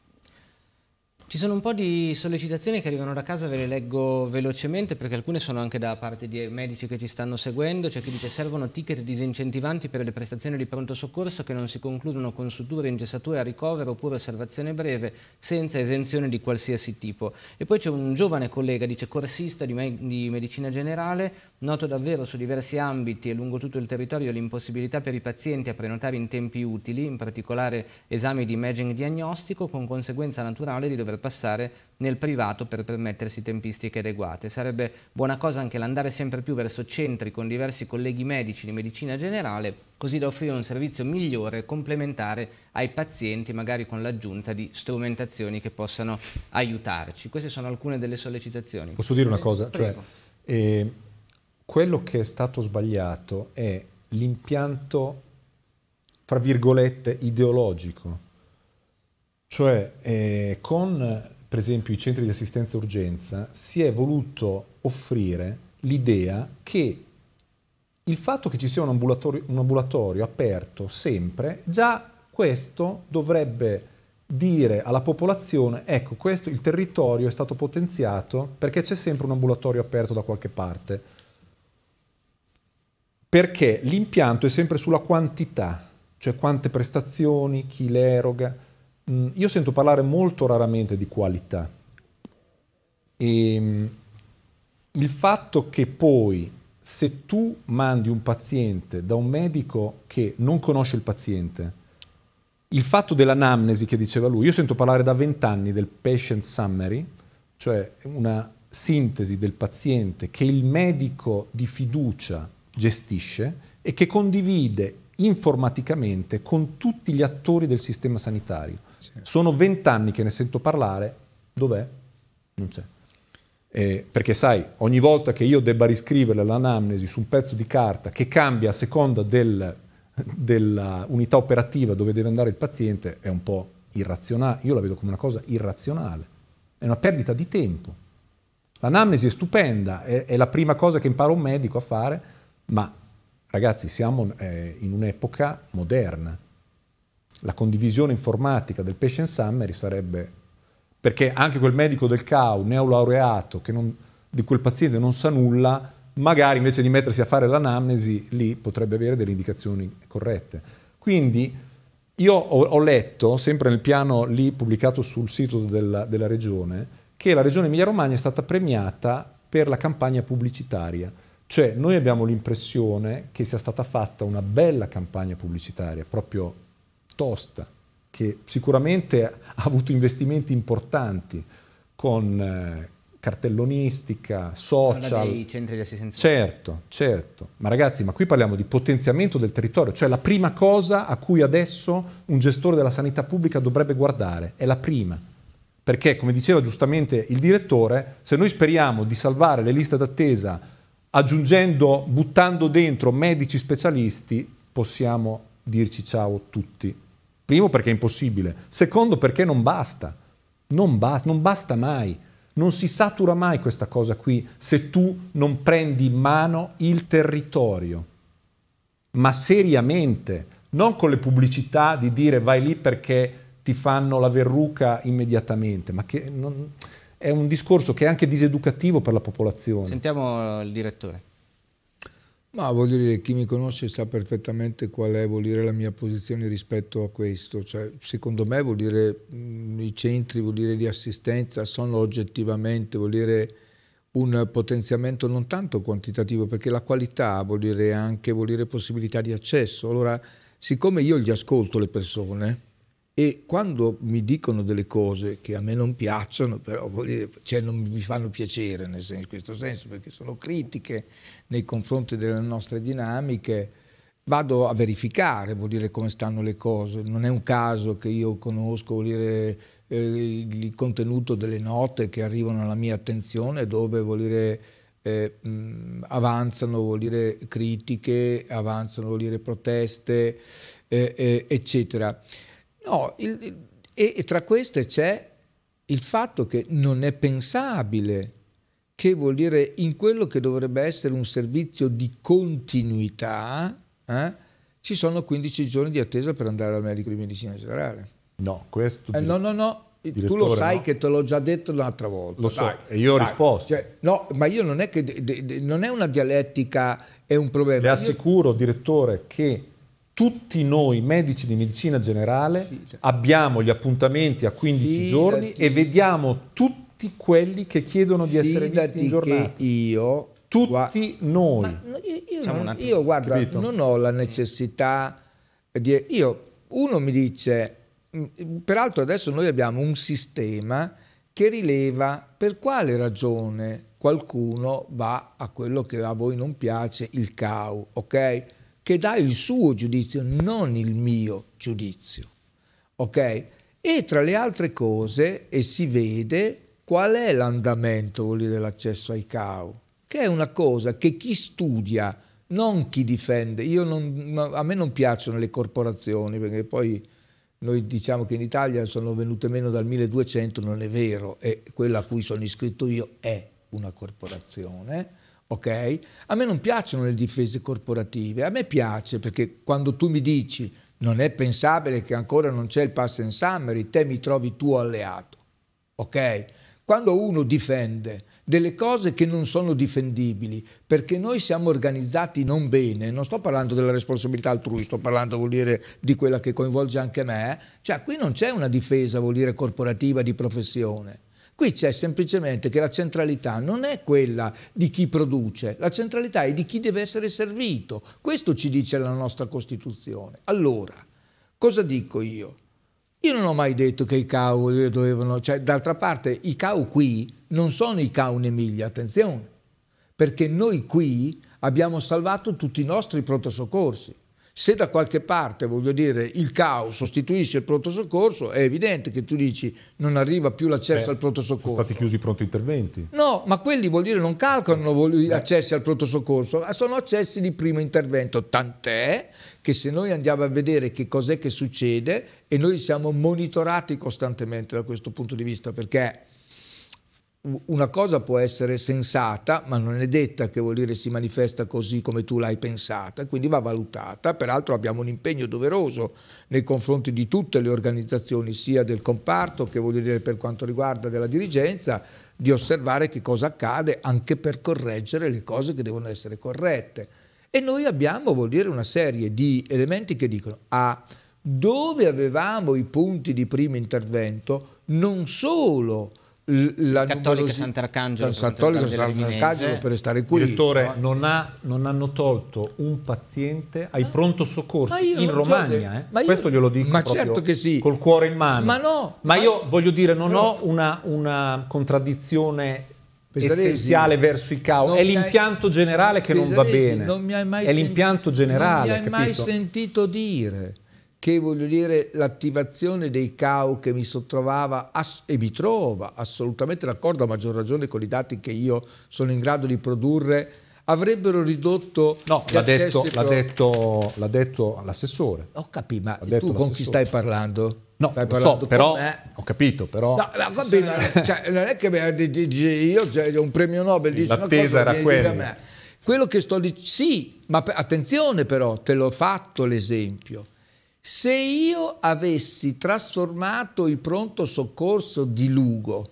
Ci sono un po' di sollecitazioni che arrivano da casa, ve le leggo velocemente perché alcune sono anche da parte di medici che ci stanno seguendo, c'è chi dice servono ticket disincentivanti per le prestazioni di pronto soccorso che non si concludono con suture, ingessature a ricovero oppure osservazione breve senza esenzione di qualsiasi tipo. E poi c'è un giovane collega, dice corsista di, me di medicina generale, noto davvero su diversi ambiti e lungo tutto il territorio l'impossibilità per i pazienti a prenotare in tempi utili, in particolare esami di imaging diagnostico, con conseguenza naturale di dover passare nel privato per permettersi tempistiche adeguate. Sarebbe buona cosa anche l'andare sempre più verso centri con diversi colleghi medici di medicina generale, così da offrire un servizio migliore e complementare ai pazienti, magari con l'aggiunta di strumentazioni che possano aiutarci. Queste sono alcune delle sollecitazioni. Posso dire una cosa? Cioè, eh, quello che è stato sbagliato è l'impianto, tra virgolette, ideologico cioè eh, con per esempio i centri di assistenza urgenza si è voluto offrire l'idea che il fatto che ci sia un ambulatorio, un ambulatorio aperto sempre, già questo dovrebbe dire alla popolazione ecco questo il territorio è stato potenziato perché c'è sempre un ambulatorio aperto da qualche parte perché l'impianto è sempre sulla quantità cioè quante prestazioni chi le eroga Mm, io sento parlare molto raramente di qualità e ehm, il fatto che poi se tu mandi un paziente da un medico che non conosce il paziente, il fatto dell'anamnesi che diceva lui, io sento parlare da vent'anni del patient summary, cioè una sintesi del paziente che il medico di fiducia gestisce e che condivide informaticamente con tutti gli attori del sistema sanitario. Sono vent'anni che ne sento parlare, dov'è? Non c'è. Eh, perché sai, ogni volta che io debba riscrivere l'anamnesi su un pezzo di carta che cambia a seconda del, dell'unità operativa dove deve andare il paziente, è un po' irrazionale. Io la vedo come una cosa irrazionale. È una perdita di tempo. L'anamnesi è stupenda, è, è la prima cosa che impara un medico a fare, ma ragazzi siamo eh, in un'epoca moderna la condivisione informatica del patient summary sarebbe perché anche quel medico del CAU neolaureato che non, di quel paziente non sa nulla, magari invece di mettersi a fare l'anamnesi lì potrebbe avere delle indicazioni corrette. Quindi io ho, ho letto, sempre nel piano lì pubblicato sul sito della, della regione, che la regione Emilia-Romagna è stata premiata per la campagna pubblicitaria. Cioè noi abbiamo l'impressione che sia stata fatta una bella campagna pubblicitaria, proprio tosta, che sicuramente ha avuto investimenti importanti con eh, cartellonistica, social. Dei centri di assistenza. Certo, certo. Ma ragazzi, ma qui parliamo di potenziamento del territorio, cioè la prima cosa a cui adesso un gestore della sanità pubblica dovrebbe guardare, è la prima. Perché, come diceva giustamente il direttore, se noi speriamo di salvare le liste d'attesa aggiungendo, buttando dentro medici specialisti, possiamo dirci ciao tutti. Primo perché è impossibile, secondo perché non basta, non, ba- non basta mai, non si satura mai questa cosa qui se tu non prendi in mano il territorio, ma seriamente, non con le pubblicità di dire vai lì perché ti fanno la verruca immediatamente, ma che non... è un discorso che è anche diseducativo per la popolazione. Sentiamo il direttore. Ma voglio dire, chi mi conosce sa perfettamente qual è, vuol dire la mia posizione rispetto a questo. Cioè, secondo me vuol dire mh, mm, i centri, vuol dire di assistenza, sono oggettivamente, vuol dire un potenziamento non tanto quantitativo, perché la qualità vuol dire anche vuol dire possibilità di accesso. Allora, siccome io gli ascolto le persone, e quando mi dicono delle cose che a me non piacciono, però dire, cioè non mi fanno piacere senso, in questo senso, perché sono critiche nei confronti delle nostre dinamiche, vado a verificare vuol dire, come stanno le cose. Non è un caso che io conosco vuol dire, eh, il contenuto delle note che arrivano alla mia attenzione, dove vuol dire, eh, avanzano vuol dire, critiche, avanzano vuol dire, proteste, eh, eh eccetera. No, il, il, e, e tra queste c'è il fatto che non è pensabile, che vuol dire in quello che dovrebbe essere un servizio di continuità, eh, ci sono 15 giorni di attesa per andare al medico di medicina generale. No, questo... Eh, no, no, no, tu lo sai no. che te l'ho già detto un'altra volta. Lo so, dai, e io ho dai. risposto. Cioè, no, ma io non è che... De, de, de, non è una dialettica, è un problema. Le assicuro, io... direttore, che tutti noi medici di medicina generale Fidati. abbiamo gli appuntamenti a 15 Fidati. giorni e vediamo tutti quelli che chiedono di essere Fidati visti in giornata. Che io tutti noi. Ma io, io, non, io guarda, Capito? non ho la necessità di... Io, uno mi dice, mm, peraltro adesso noi abbiamo un sistema che rileva per quale ragione qualcuno va a quello che a voi non piace, il CAU, ok? che dà il suo giudizio, non il mio giudizio. Ok? E tra le altre cose, e si vede qual è l'andamento dell'accesso ai CAO, che è una cosa che chi studia, non chi difende. Non, a me non piacciono le corporazioni, perché poi noi diciamo che in Italia sono venute meno dal 1200, non è vero, e quella a cui sono iscritto io è una corporazione ok? A me non piacciono le difese corporative, a me piace perché quando tu mi dici non è pensabile che ancora non c'è il pass and summary, te mi trovi tuo alleato, ok? Quando uno difende delle cose che non sono difendibili, perché noi siamo organizzati non bene, non sto parlando della responsabilità altrui, sto parlando vuol dire di quella che coinvolge anche me, eh, cioè qui non c'è una difesa, vuol dire corporativa di professione Qui c'è semplicemente che la centralità non è quella di chi produce, la centralità è di chi deve essere servito. Questo ci dice la nostra Costituzione. Allora, cosa dico io? Io non ho mai detto che i CAU dovevano... Cioè, d'altra parte, i CAU qui non sono i CAU in Emilia, attenzione, perché noi qui abbiamo salvato tutti i nostri pronto soccorsi. Se da qualche parte, voglio dire, il caos sostituisce il pronto soccorso, è evidente che tu dici non arriva più l'accesso al pronto soccorso. Sono stati chiusi i pronto interventi. No, ma quelli, vuol dire, non calcolano gli accessi al pronto soccorso, ah, sono accessi di primo intervento, tant'è che se noi andiamo a vedere che cos'è che succede e noi siamo monitorati costantemente da questo punto di vista perché una cosa può essere sensata, ma non è detta che vuol dire si manifesta così come tu l'hai pensata, quindi va valutata. Peraltro abbiamo un impegno doveroso nei confronti di tutte le organizzazioni, sia del comparto che voglio dire per quanto riguarda della dirigenza, di osservare che cosa accade anche per correggere le cose che devono essere corrette. E noi abbiamo, vuol dire, una serie di elementi che dicono A. Ah, dove avevamo i punti di primo intervento, non solo la Cattolica Sant'Arcangelo, Cattolica Sant'Arcangelo eh. per restare qui. Direttore, no? non, ha, non, hanno tolto un paziente ai ah. pronto soccorso in Romagna. Eh. Io, Questo glielo dico ma certo che sì. col cuore in mano. Ma, no, ma, ma io voglio dire, non no. ho una, una contraddizione Pesaresi, essenziale verso i caos. È l'impianto generale che Pesaresi, non va bene. Non è l'impianto generale. Non mi hai mai sentito dire che voglio dire l'attivazione dei CAU che mi sottrovava e mi trova assolutamente d'accordo a maggior ragione con i dati che io sono in grado di produrre avrebbero ridotto no, l'ha detto, l'ha detto, l'assessore ho capito ma tu con chi stai parlando? No, stai parlando so, però ho capito, però... No, ma va bene, eh, cioè, non è che io cioè, ho un premio Nobel sì, dice era quella. Quello che sto dicendo... Sì, ma attenzione però, te l'ho fatto l'esempio se io avessi trasformato il pronto soccorso di Lugo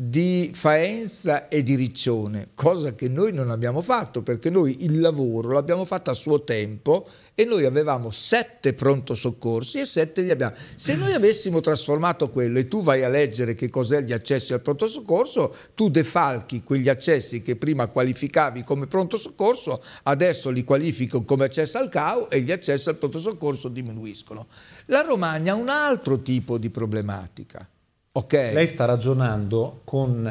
di Faenza e di Riccione, cosa che noi non abbiamo fatto perché noi il lavoro l'abbiamo fatto a suo tempo e noi avevamo sette pronto soccorsi e sette li abbiamo. Se noi avessimo trasformato quello e tu vai a leggere che cos'è gli accessi al pronto soccorso, tu defalchi quegli accessi che prima qualificavi come pronto soccorso, adesso li qualifico come accesso al CAU e gli accessi al pronto soccorso diminuiscono. La Romagna ha un altro tipo di problematica Okay. Lei sta ragionando con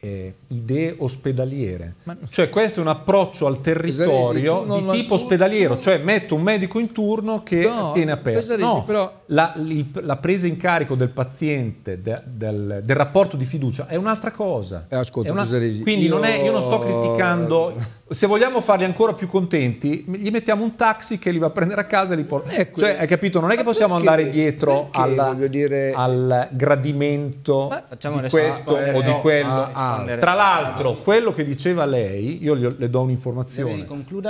eh, idee ospedaliere. Ma... Cioè questo è un approccio al territorio no, di tipo tu, ospedaliero, tu... cioè metto un medico in turno che no, tiene aperto. Pesaresi, no, però... la, il, la, presa in carico del paziente, de, del, del, rapporto di fiducia è un'altra cosa. Eh, ascolta, una... Pesaresi, Quindi io... Non è, io non sto criticando se vogliamo farli ancora più contenti, gli mettiamo un taxi che li va a prendere a casa e li porta. Ecco, cioè, hai capito? Non è che possiamo perché, andare dietro alla, dire... al gradimento di questo eh, o di quello. No, ah, ah, tra l'altro, quello che diceva lei, io gli, le do un'informazione,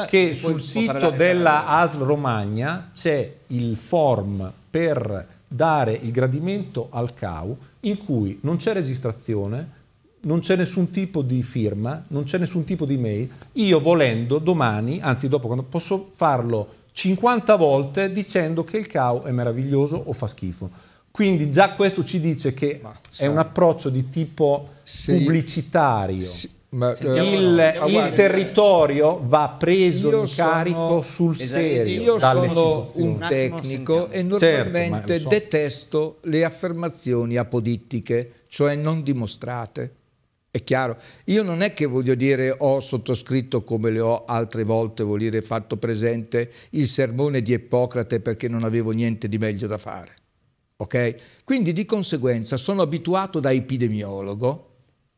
che sul sito della ASL Romagna c'è il form per dare il gradimento al CAU in cui non c'è registrazione, non c'è nessun tipo di firma, non c'è nessun tipo di mail. Io volendo domani, anzi dopo quando posso farlo 50 volte dicendo che il CAO è meraviglioso o fa schifo. Quindi già questo ci dice che ma, è un approccio di tipo sì, pubblicitario. Sì, ma, eh, il, eh, il territorio va preso in carico sono, sul esatto, serio. Io sono un tecnico e certo, normalmente certo, so. detesto le affermazioni apodittiche, cioè non dimostrate. È chiaro, io non è che voglio dire ho sottoscritto come le ho altre volte, vuol dire fatto presente il sermone di Ippocrate perché non avevo niente di meglio da fare. Ok? Quindi di conseguenza sono abituato da epidemiologo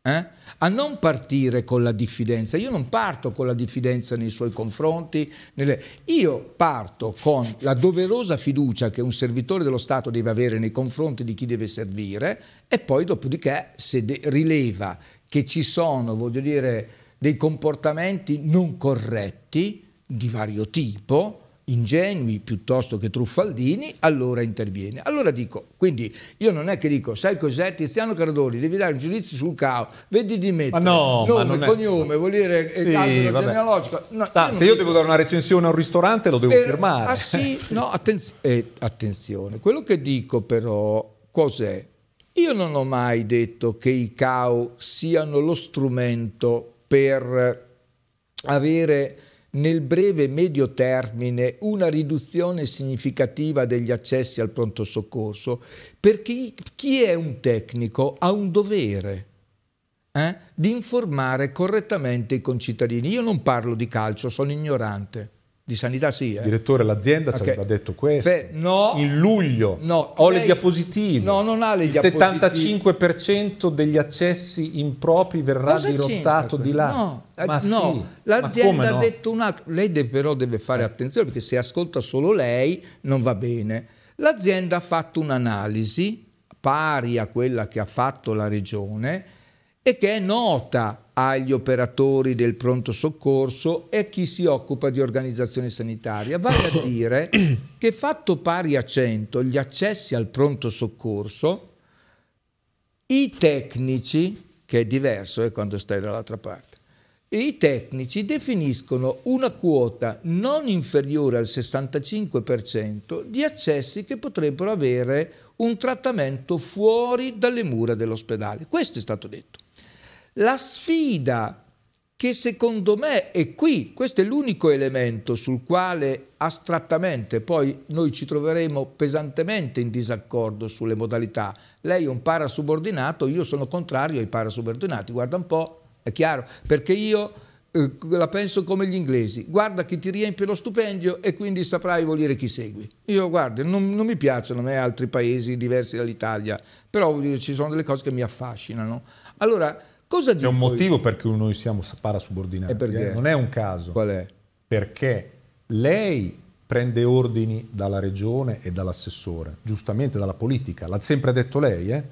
eh, a non partire con la diffidenza. Io non parto con la diffidenza nei suoi confronti, nelle... io parto con la doverosa fiducia che un servitore dello Stato deve avere nei confronti di chi deve servire e poi dopodiché se rileva che ci sono, voglio dire, dei comportamenti non corretti di vario tipo, ingenui piuttosto che truffaldini, allora interviene. Allora dico, quindi io non è che dico, sai cos'è Tiziano Cardoni, devi dare un giudizio sul CAO, vedi di me, ma no, nome, ma non cognome, è... vuol dire eh, sì, albero genealogico. No, Sa, io se io dico... devo dare una recensione a un ristorante lo devo eh, firmare. Ah sì, no, attenz eh, attenzione, quello che dico però cos'è? Io non ho mai detto che i CAO siano lo strumento per avere nel breve e medio termine una riduzione significativa degli accessi al pronto soccorso, perché chi è un tecnico ha un dovere eh, di informare correttamente i concittadini. Io non parlo di calcio, sono ignorante. Di sanità sì. Eh. Direttore, l'azienda okay. ci ha detto questo. Fe no. In luglio. No. Ho lei... le diapositive. No, non ha le Il diapositive. Il 75% degli accessi impropri verrà Cosa dirottato di là. No, ma eh, no. Sì. l'azienda ha no? detto un altro. Lei deve, però deve fare eh. attenzione perché se ascolta solo lei non va bene. L'azienda ha fatto un'analisi pari a quella che ha fatto la regione e che è nota agli operatori del pronto soccorso e a chi si occupa di organizzazione sanitaria. Vale a dire che fatto pari a 100 gli accessi al pronto soccorso, i tecnici, che è diverso eh, quando stai dall'altra parte, i tecnici definiscono una quota non inferiore al 65% di accessi che potrebbero avere un trattamento fuori dalle mura dell'ospedale. Questo è stato detto. La sfida che secondo me è qui, questo è l'unico elemento sul quale astrattamente poi noi ci troveremo pesantemente in disaccordo sulle modalità. Lei è un parasubordinato, io sono contrario ai parasubordinati, guarda un po', è chiaro, perché io eh, la penso come gli inglesi, guarda chi ti riempie lo stipendio e quindi saprai volere chi segui. Io guarda, non, non mi piacciono a me altri paesi diversi dall'Italia, però dire, ci sono delle cose che mi affascinano. Allora, Cosa C'è un motivo per cui noi siamo parasubordinati, eh? non è un caso. Qual è? Perché lei prende ordini dalla regione e dall'assessore, giustamente dalla politica, l'ha sempre detto lei, eh?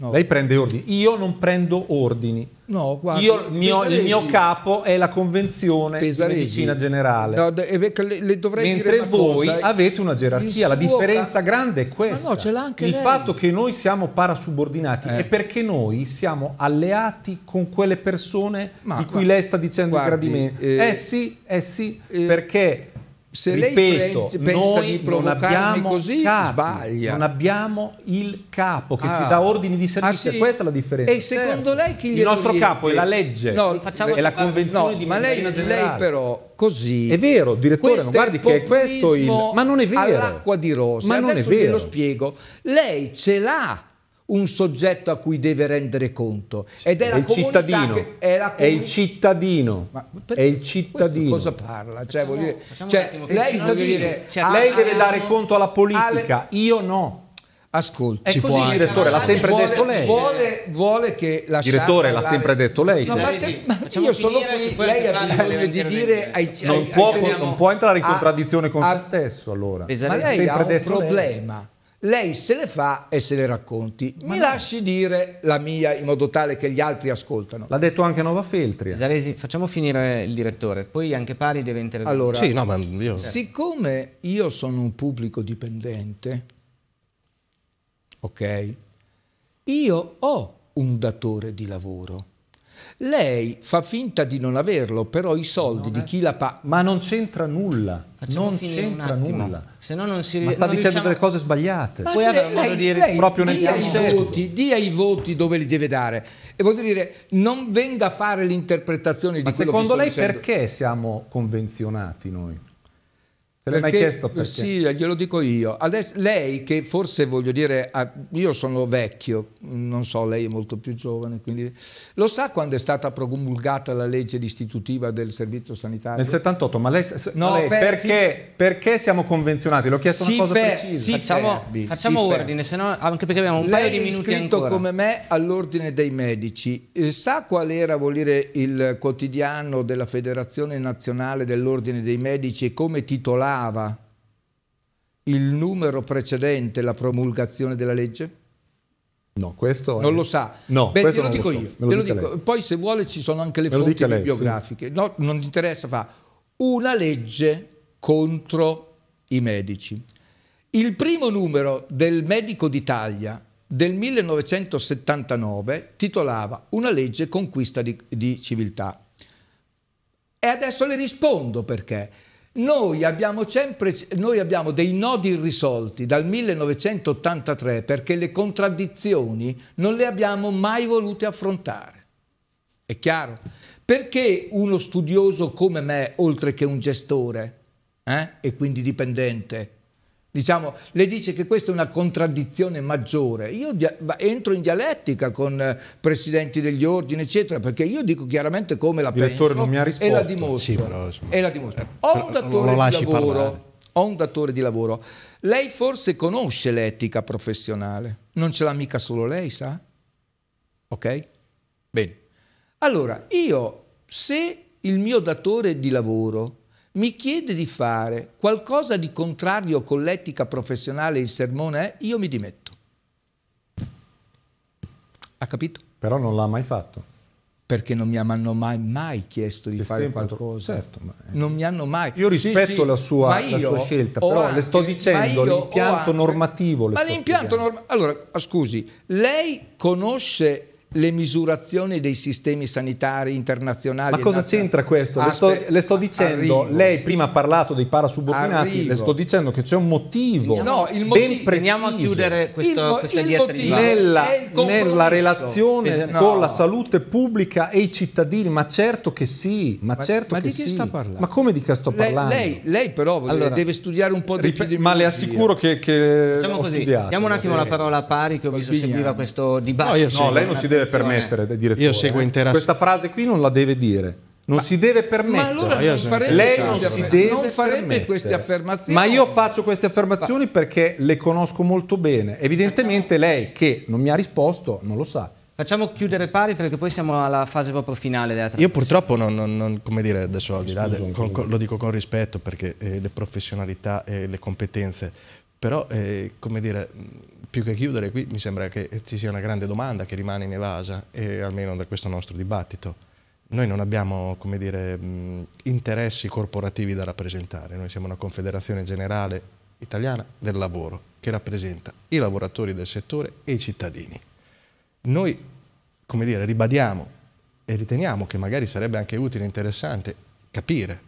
No. Lei prende ordini, io non prendo ordini. No, guarda, io, mio, il mio capo è la convenzione Pesaresi. di medicina generale. No, eh, le, le Mentre voi cosa. Eh. avete una gerarchia, la differenza grande è questa. No, il lei. fatto che noi siamo parasubordinati eh. è perché noi siamo alleati con quelle persone Ma, di cui guarda, lei sta dicendo guardi, gradimento. Eh, eh sì, eh sì, eh, perché se Ripeto, lei pensa di provocarmi così, capi, sbaglia. Non abbiamo il capo che ah. ci dà ordini di servizio, ah, sì? questa è la differenza. E secondo certo. lei chi glielo Il nostro dire? capo è la legge, no, facciamo, è la convenzione no, di Ma lei, lei, però così... È vero, direttore, non guardi che è questo il... Ma non è vero. All'acqua di rosa. Ma non è vero. lo spiego. Lei ce l'ha un soggetto a cui deve rendere conto. Ed è, è, il, cittadino. Che, è, è il cittadino. è il cittadino. cosa parla? Cioè, facciamo, cioè, dire, cioè, lei, deve, dire, cioè, lei deve dare conto alla politica, alle... io no. Ascolti, è così, direttore, l'ha sempre vuole, detto lei. Vuole, vuole che la Direttore, l'ha sempre detto lei. No, cioè. ma te, ma io sono qui, lei ha bisogno di dire ai, non, può, non, può, entrare in ah, contraddizione a, con a, se ah, stesso allora. Ma lei ha un problema lei se le fa e se le racconti. Ma Mi no. lasci dire la mia in modo tale che gli altri ascoltano. L'ha detto anche Nova Feltri. Zalesi, facciamo finire il direttore, poi anche Pari deve intervenire. Allora, sì, no, ma io... Eh. siccome io sono un pubblico dipendente, ok, io ho un datore di lavoro lei fa finta di non averlo, però i soldi no, di eh. chi la paga... Ma non c'entra nulla. Facciamo non c'entra nulla. Se no non si Ma sta dicendo riusciamo... delle cose sbagliate. Ma Poi lei, lei, dire lei proprio nel dia, i voti, certo. dia i voti dove li deve dare. E voglio dire, non venga a fare l'interpretazione di quello che Ma secondo lei dicendo. perché siamo convenzionati noi? Te l'hai mai chiesto perché? Sì, glielo dico io. Adesso, lei che forse voglio dire, io sono vecchio, non so, lei è molto più giovane, quindi lo sa quando è stata promulgata la legge distitutiva del servizio sanitario? Nel 78, ma lei, no, lei fe, perché, sì. perché, siamo convenzionati? L'ho chiesto sì, una cosa fe, precisa. Sì, facciamo, facciamo ordine, se no, anche perché abbiamo un lei paio di minuti ancora. Lei è come me all'ordine dei medici. E eh, sa qual era, vuol dire, il quotidiano della Federazione Nazionale dell'Ordine dei Medici e come titolare indicava il numero precedente la promulgazione della legge? No, questo non è... lo sa. No, Beh, te lo dico lo so. io. Lo lo dico. Poi se vuole ci sono anche le Me fonti lei, bibliografiche. Sì. No, non interessa, fa una legge contro i medici. Il primo numero del Medico d'Italia del 1979 titolava Una legge conquista di, di civiltà. E adesso le rispondo perché noi abbiamo, sempre, noi abbiamo dei nodi irrisolti dal 1983 perché le contraddizioni non le abbiamo mai volute affrontare. È chiaro? Perché uno studioso come me, oltre che un gestore eh, e quindi dipendente, Diciamo, le dice che questa è una contraddizione maggiore. Io entro in dialettica con eh, presidenti degli ordini, eccetera, perché io dico chiaramente come la Direttore, penso non mi ha risposto. e la dimostro. Sì, eh, però, e la dimostro. Ho, un datore lo di lavoro, ho un datore di lavoro. Lei forse conosce l'etica professionale, non ce l'ha mica solo lei, sa? Ok? Bene. Allora, io se il mio datore di lavoro mi chiede di fare qualcosa di contrario con l'etica professionale, il sermone è, io mi dimetto. Ha capito? Però non l'ha mai fatto. Perché non mi hanno mai, mai chiesto di C'è fare qualcosa. Certo, ma... Non mi hanno mai. Io rispetto sì, sì, la, sua, io la, sua, scelta, però anche, le sto dicendo l'impianto normativo. ma l'impianto normativo. Allora, scusi, lei conosce le misurazioni dei sistemi sanitari internazionali. Ma cosa c'entra questo? Le sto, le sto dicendo, arrivo. lei prima ha parlato dei parasubordinati, le sto dicendo che c'è un motivo. No, il motivo ben preciso. Andiamo a chiudere questo, il, questa il diatriba. Nella, nella relazione no. con la salute pubblica e i cittadini, ma certo che sì. Ma, ma certo ma che di chi sì. sta parlando? Ma come di che sto parlando? Lei, lei, però allora, deve studiare un po' di più. Di ma le assicuro che, che diciamo così, studiato, Diamo un attimo la parola a Pari che ho visto seguiva eh. questo dibattito. No, no lei non si deve deve permettere di eh, dire Io eh. seguo intera Questa frase qui non la deve dire. Non ma, si deve permettere. Ma allora non farebbe, lei non diciamo, si deve non farebbe queste affermazioni. Ma io faccio queste affermazioni perché le conosco molto bene. Evidentemente lei che non mi ha risposto non lo sa. Facciamo chiudere pari perché poi siamo alla fase proprio finale della Io purtroppo non, non, non, come dire, adesso al di là, lo dico con rispetto perché eh, le professionalità e le competenze però, eh, come dire, più che chiudere qui, mi sembra che ci sia una grande domanda che rimane inevasa, e almeno da questo nostro dibattito. Noi non abbiamo, come dire, interessi corporativi da rappresentare, noi siamo una confederazione generale italiana del lavoro che rappresenta i lavoratori del settore e i cittadini. Noi, come dire, ribadiamo e riteniamo che magari sarebbe anche utile e interessante capire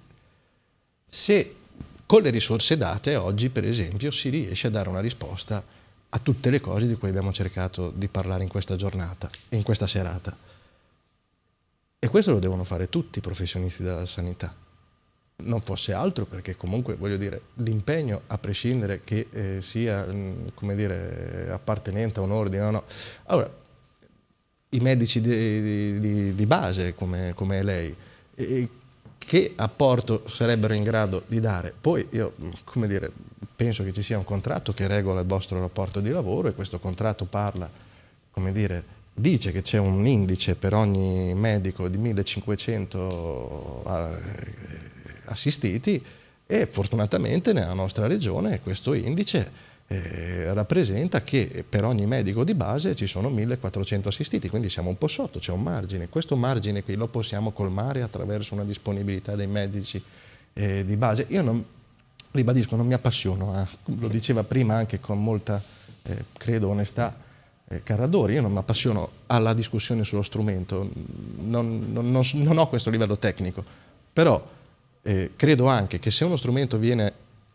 se con le risorse date oggi, per esempio, si riesce a dare una risposta a tutte le cose di cui abbiamo cercato di parlare in questa giornata, in questa serata. E questo lo devono fare tutti i professionisti della sanità. Non fosse altro perché comunque, voglio dire, l'impegno, a prescindere che eh, sia, mm, come dire, appartenente a un ordine o no. Allora, i medici di, di, di base, come, come lei, e, che apporto sarebbero in grado di dare. Poi io, come dire, penso che ci sia un contratto che regola il vostro rapporto di lavoro e questo contratto parla, come dire, dice che c'è un indice per ogni medico di 1500 eh, assistiti e fortunatamente nella nostra regione questo indice eh, rappresenta che per ogni medico di base ci sono 1400 assistiti, quindi siamo un po' sotto, c'è un margine. Questo margine qui lo possiamo colmare attraverso una disponibilità dei medici eh, di base. Io non, ribadisco, non mi appassiono, a, ah, lo diceva prima anche con molta, eh, credo, onestà, eh, Carradori, io non mi appassiono alla discussione sullo strumento, non, non, non ho questo livello tecnico, però eh, credo anche che se uno strumento viene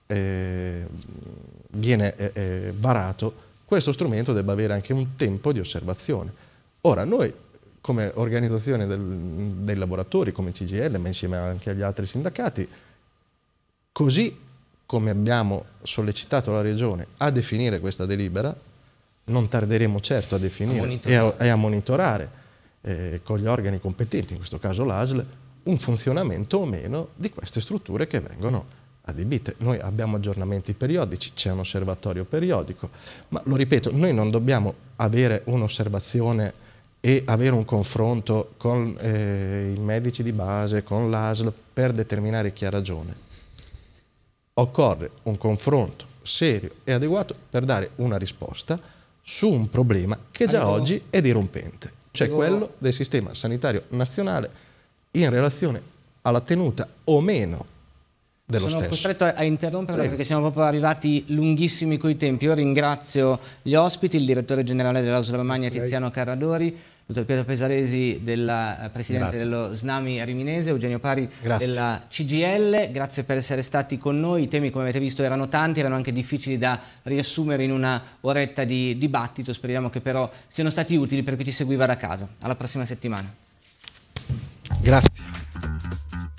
Ehm, eh, viene eh, varato, questo strumento debba avere anche un tempo di osservazione. Ora, noi come organizzazione del, dei lavoratori, come CGL, ma insieme anche agli altri sindacati, così come abbiamo sollecitato la Regione a definire questa delibera, non tarderemo certo a definire a e, a, e, a, monitorare eh, con gli organi competenti, in questo caso l'ASL, un funzionamento o meno di queste strutture che vengono adibite. Noi abbiamo aggiornamenti periodici, c'è un osservatorio periodico, ma lo ripeto, noi non dobbiamo avere un'osservazione e avere un confronto con eh, i medici di base, con l'ASL, per determinare chi ha ragione. Occorre un confronto serio e adeguato per dare una risposta su un problema che già allora. oggi è dirompente, cioè allora. quello del sistema sanitario nazionale in relazione alla tenuta o meno dello Sono stesso. Sono costretto a interromperla Prego. Eh. perché siamo proprio arrivati lunghissimi coi tempi. Io ringrazio gli ospiti, il direttore generale dell'Ausola Romagna Tiziano Carradori, dottor Pietro Pesaresi, della, eh, presidente Grazie. dello Snami Riminese, Eugenio Pari Grazie. della CGL. Grazie per essere stati con noi. I temi, come avete visto, erano tanti, erano anche difficili da riassumere in una oretta di dibattito. Speriamo che però siano stati utili per chi ci seguiva da casa. Alla prossima settimana. Grazie.